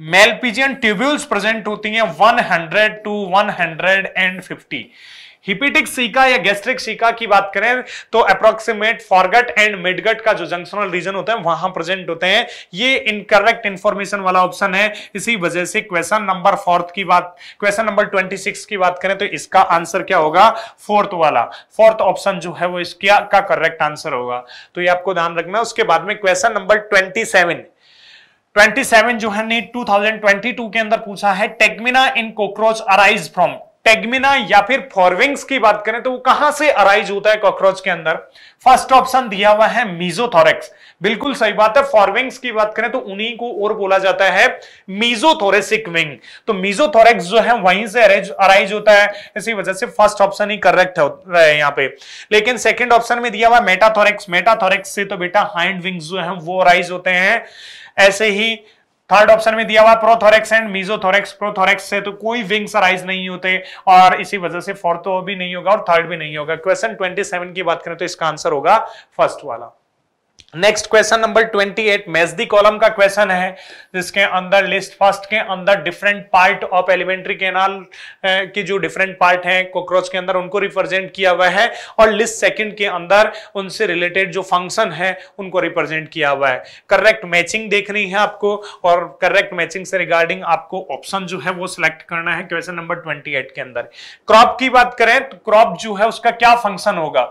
मेलपीजियन ट्यूब्यूल्स प्रेजेंट होती हैं 100 टू 150 हिपिटिक सीका या गैस्ट्रिक सीका की बात करें तो अप्रोक्सीमेट फॉरगट एंड मिडगट का जो जंक्शनल रीजन होता है वहां प्रेजेंट होते हैं ये इनकरेक्ट इंफॉर्मेशन वाला ऑप्शन है इसी वजह से क्वेश्चन नंबर फोर्थ की बात क्वेश्चन नंबर ट्वेंटी सिक्स की बात करें तो इसका आंसर क्या होगा फोर्थ वाला फोर्थ ऑप्शन जो है वो इसका करेक्ट आंसर होगा तो ये आपको ध्यान रखना उसके बाद में क्वेश्चन नंबर ट्वेंटी सेवन 27 जो है ने 2022 के अंदर पूछा है tegmina in cockroach arise from tegmina या फिर फॉरविंग्स की बात करें तो वो कहां से अराइज होता है कॉकरोच के अंदर फर्स्ट ऑप्शन दिया हुआ है मीजोथोरेक्स बिल्कुल सही बात है फॉरविंग्स की बात करें तो उन्हीं को और बोला जाता है मीजोथोरेसिक विंग तो मीजोथोरेक्स जो है वहीं से अराइज होता है इसी वजह से फर्स्ट ऑप्शन ही करेक्ट है यहाँ पे लेकिन सेकेंड ऑप्शन में दिया हुआ मेटाथोरेक्स मेटाथोरेक्स से तो बेटा हाइंड विंग्स जो है वो अराइज होते हैं ऐसे ही थर्ड ऑप्शन में दिया हुआ प्रोथोरेक्स एंड मीजोथोरेक्स प्रोथोरेक्स से तो कोई विंग्स राइज नहीं होते और इसी वजह से फोर्थ तो भी नहीं होगा और थर्ड भी नहीं होगा क्वेश्चन 27 की बात करें तो इसका आंसर होगा फर्स्ट वाला next question number 28 match the column का क्वेश्चन है जिसके अंदर लिस्ट फर्स्ट के अंदर different part of alimentary canal की जो डिफरेंट पार्ट हैं कॉकरोच के अंदर उनको रिप्रेजेंट किया हुआ है और लिस्ट सेकंड के अंदर उनसे रिलेटेड जो फंक्शन है उनको रिप्रेजेंट किया हुआ है करेक्ट मैचिंग देखनी है आपको और करेक्ट मैचिंग से रिगार्डिंग आपको ऑप्शन जो है वो सिलेक्ट करना है क्वेश्चन नंबर ट्वेंटी के अंदर क्रॉप की बात करें तो क्रॉप जो है उसका क्या फंक्शन होगा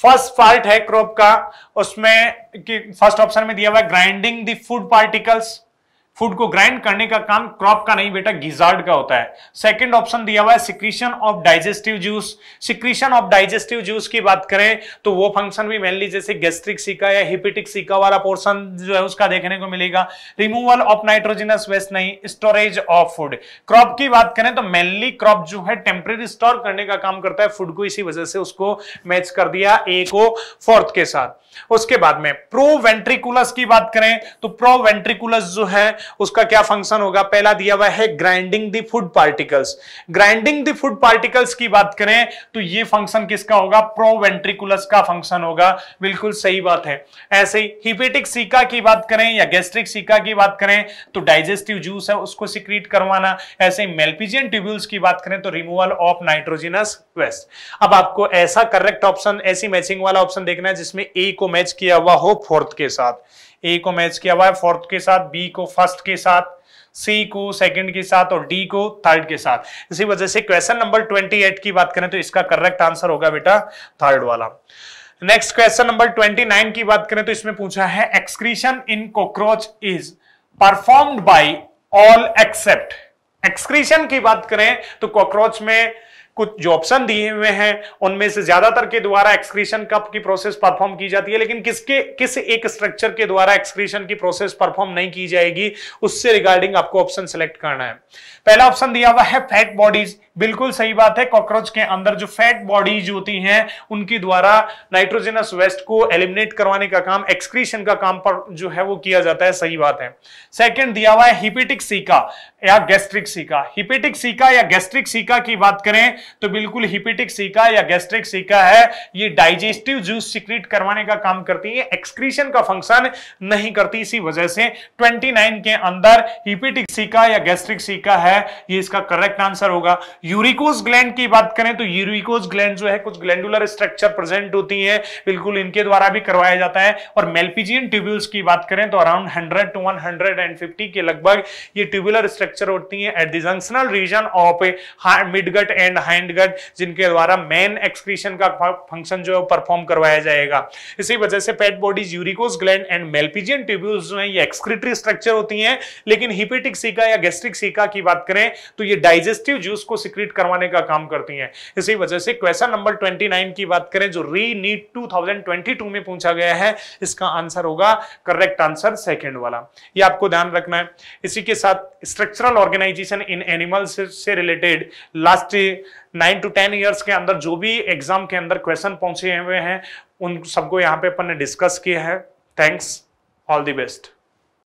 फर्स्ट पार्ट है क्रॉप का उसमें फर्स्ट ऑप्शन में दिया हुआ है grinding the food particles food को ग्राइंड करने का काम क्रॉप का नहीं बेटा गिजार्ड का होता है सेकंड ऑप्शन दिया हुआ है secretion of digestive juice secretion of digestive juice की बात करें तो वो फंक्शन भी मेनली जैसे गैस्ट्रिक सीका या हिपेटिक सीका वाला पोर्शन जो है उसका देखने को मिलेगा रिमूवल ऑफ नाइट्रोजिनस वेस्ट नहीं स्टोरेज ऑफ फूड क्रॉप की बात करें तो मेनली क्रॉप जो है टेम्परेरी स्टोर करने का काम करता है फूड को इसी वजह से उसको मैच कर दिया ए को फोर्थ के साथ उसके बाद में प्रो वेंट्रिकुलस की बात करें तो प्रो वेंट्रिकुलस जो है उसका क्या फंक्शन होगा पहला दिया हुआ है grinding the food particles grinding the food particles की बात करें तो ये फंक्शन किसका होगा प्रोवेंट्रिकुलस का फंक्शन होगा बिल्कुल सही बात है ऐसे ही हिपेटिक सीका की बात करें या गैस्ट्रिक सीका की बात करें तो डाइजेस्टिव जूस है उसको सिक्रीट करवाना ऐसे ही मेल्पिजियन ट्यूब्यूल्स की बात करें तो रिमूवल ऑफ नाइट्रोजिनस वेस्ट अब आपको ऐसा करेक्ट ऑप्शन ऐसी मैचिंग वाला ऑप्शन देखना है जिसमें ए को मैच किया हुआ हो फोर्थ के साथ ए को मैच किया हुआ है फोर्थ के साथ बी को फर्स्ट के साथ सी को सेकंड के साथ और डी को थर्ड के साथ इसी वजह से क्वेश्चन नंबर 28 की बात करें तो इसका करेक्ट आंसर होगा बेटा थर्ड वाला नेक्स्ट क्वेश्चन नंबर 29 की बात करें तो इसमें पूछा है excretion in cockroach is performed by all except excretion की बात करें तो कॉकरोच में कुछ जो ऑप्शन दिए हुए हैं उनमें से ज्यादातर के द्वारा एक्सक्रीशन कप की प्रोसेस परफॉर्म की जाती है लेकिन किसके किस एक स्ट्रक्चर के द्वारा एक्सक्रीशन की प्रोसेस परफॉर्म नहीं की जाएगी उससे रिगार्डिंग आपको ऑप्शन सेलेक्ट करना है पहला ऑप्शन दिया हुआ है फैट बॉडीज बिल्कुल सही बात है कॉकरोच के अंदर जो फैट बॉडीज होती हैं उनके द्वारा नाइट्रोजनस वेस्ट को एलिमिनेट करवाने का काम एक्सक्रीशन का काम पर जो है वो किया जाता है सही बात है सेकंड दिया हुआ है हिपेटिक सीका या गैस्ट्रिक सीका हिपेटिक सीका या गैस्ट्रिक सीका की बात करें तो बिल्कुल हिपेटिक सीका या गैस्ट्रिक सीका है ये डाइजेस्टिव जूस सिक्रीट करवाने का काम करती है एक्सक्रीशन का फंक्शन नहीं करती इसी वजह से 29 के अंदर हिपेटिक सीका या गैस्ट्रिक सीका है ये इसका करेक्ट आंसर होगा यूरिकोज ग्लैंड की बात करें तो यूरिकोज ग्लैंड जो है कुछ ग्लैंडुलर स्ट्रक्चर प्रेजेंट होती है बिल्कुल इनके द्वारा भी करवाया जाता है और मेलपिजियन ट्यूब्यूल्स की बात करें तो अराउंड हंड्रेड टू वन के लगभग ये ट्यूबुलर स्ट्रक्चर होती है at the junctional region of midgut and hindgut जिनके द्वारा मेन एक्सक्रीशन का फंक्शन जो है परफॉर्म करवाया जाएगा इसी वजह से पेट bodies urecose gland and Malpighian tubules जो है ये एक्सक्रीटरी स्ट्रक्चर होती हैं लेकिन हिपेटिक सीका या गैस्ट्रिक सीका की बात करें तो ये डाइजेस्टिव जूस को सिक्रीट करवाने का काम करती हैं इसी वजह से क्वेश्चन नंबर 29 की बात करें जो री नीट 2022 में पूछा गया है इसका आंसर होगा करेक्ट आंसर सेकंड वाला ये आपको ध्यान रखना है इसी के साथ स्ट्रक्चरल ऑर्गेनाइजेशन इन एनिमल्स से related last nine to ten years के अंदर जो भी एग्जाम के अंदर क्वेश्चन पहुंचे हुए हैं उन सबको यहाँ पे अपन ने डिस्कस किया है थैंक्स ऑल दी बेस्ट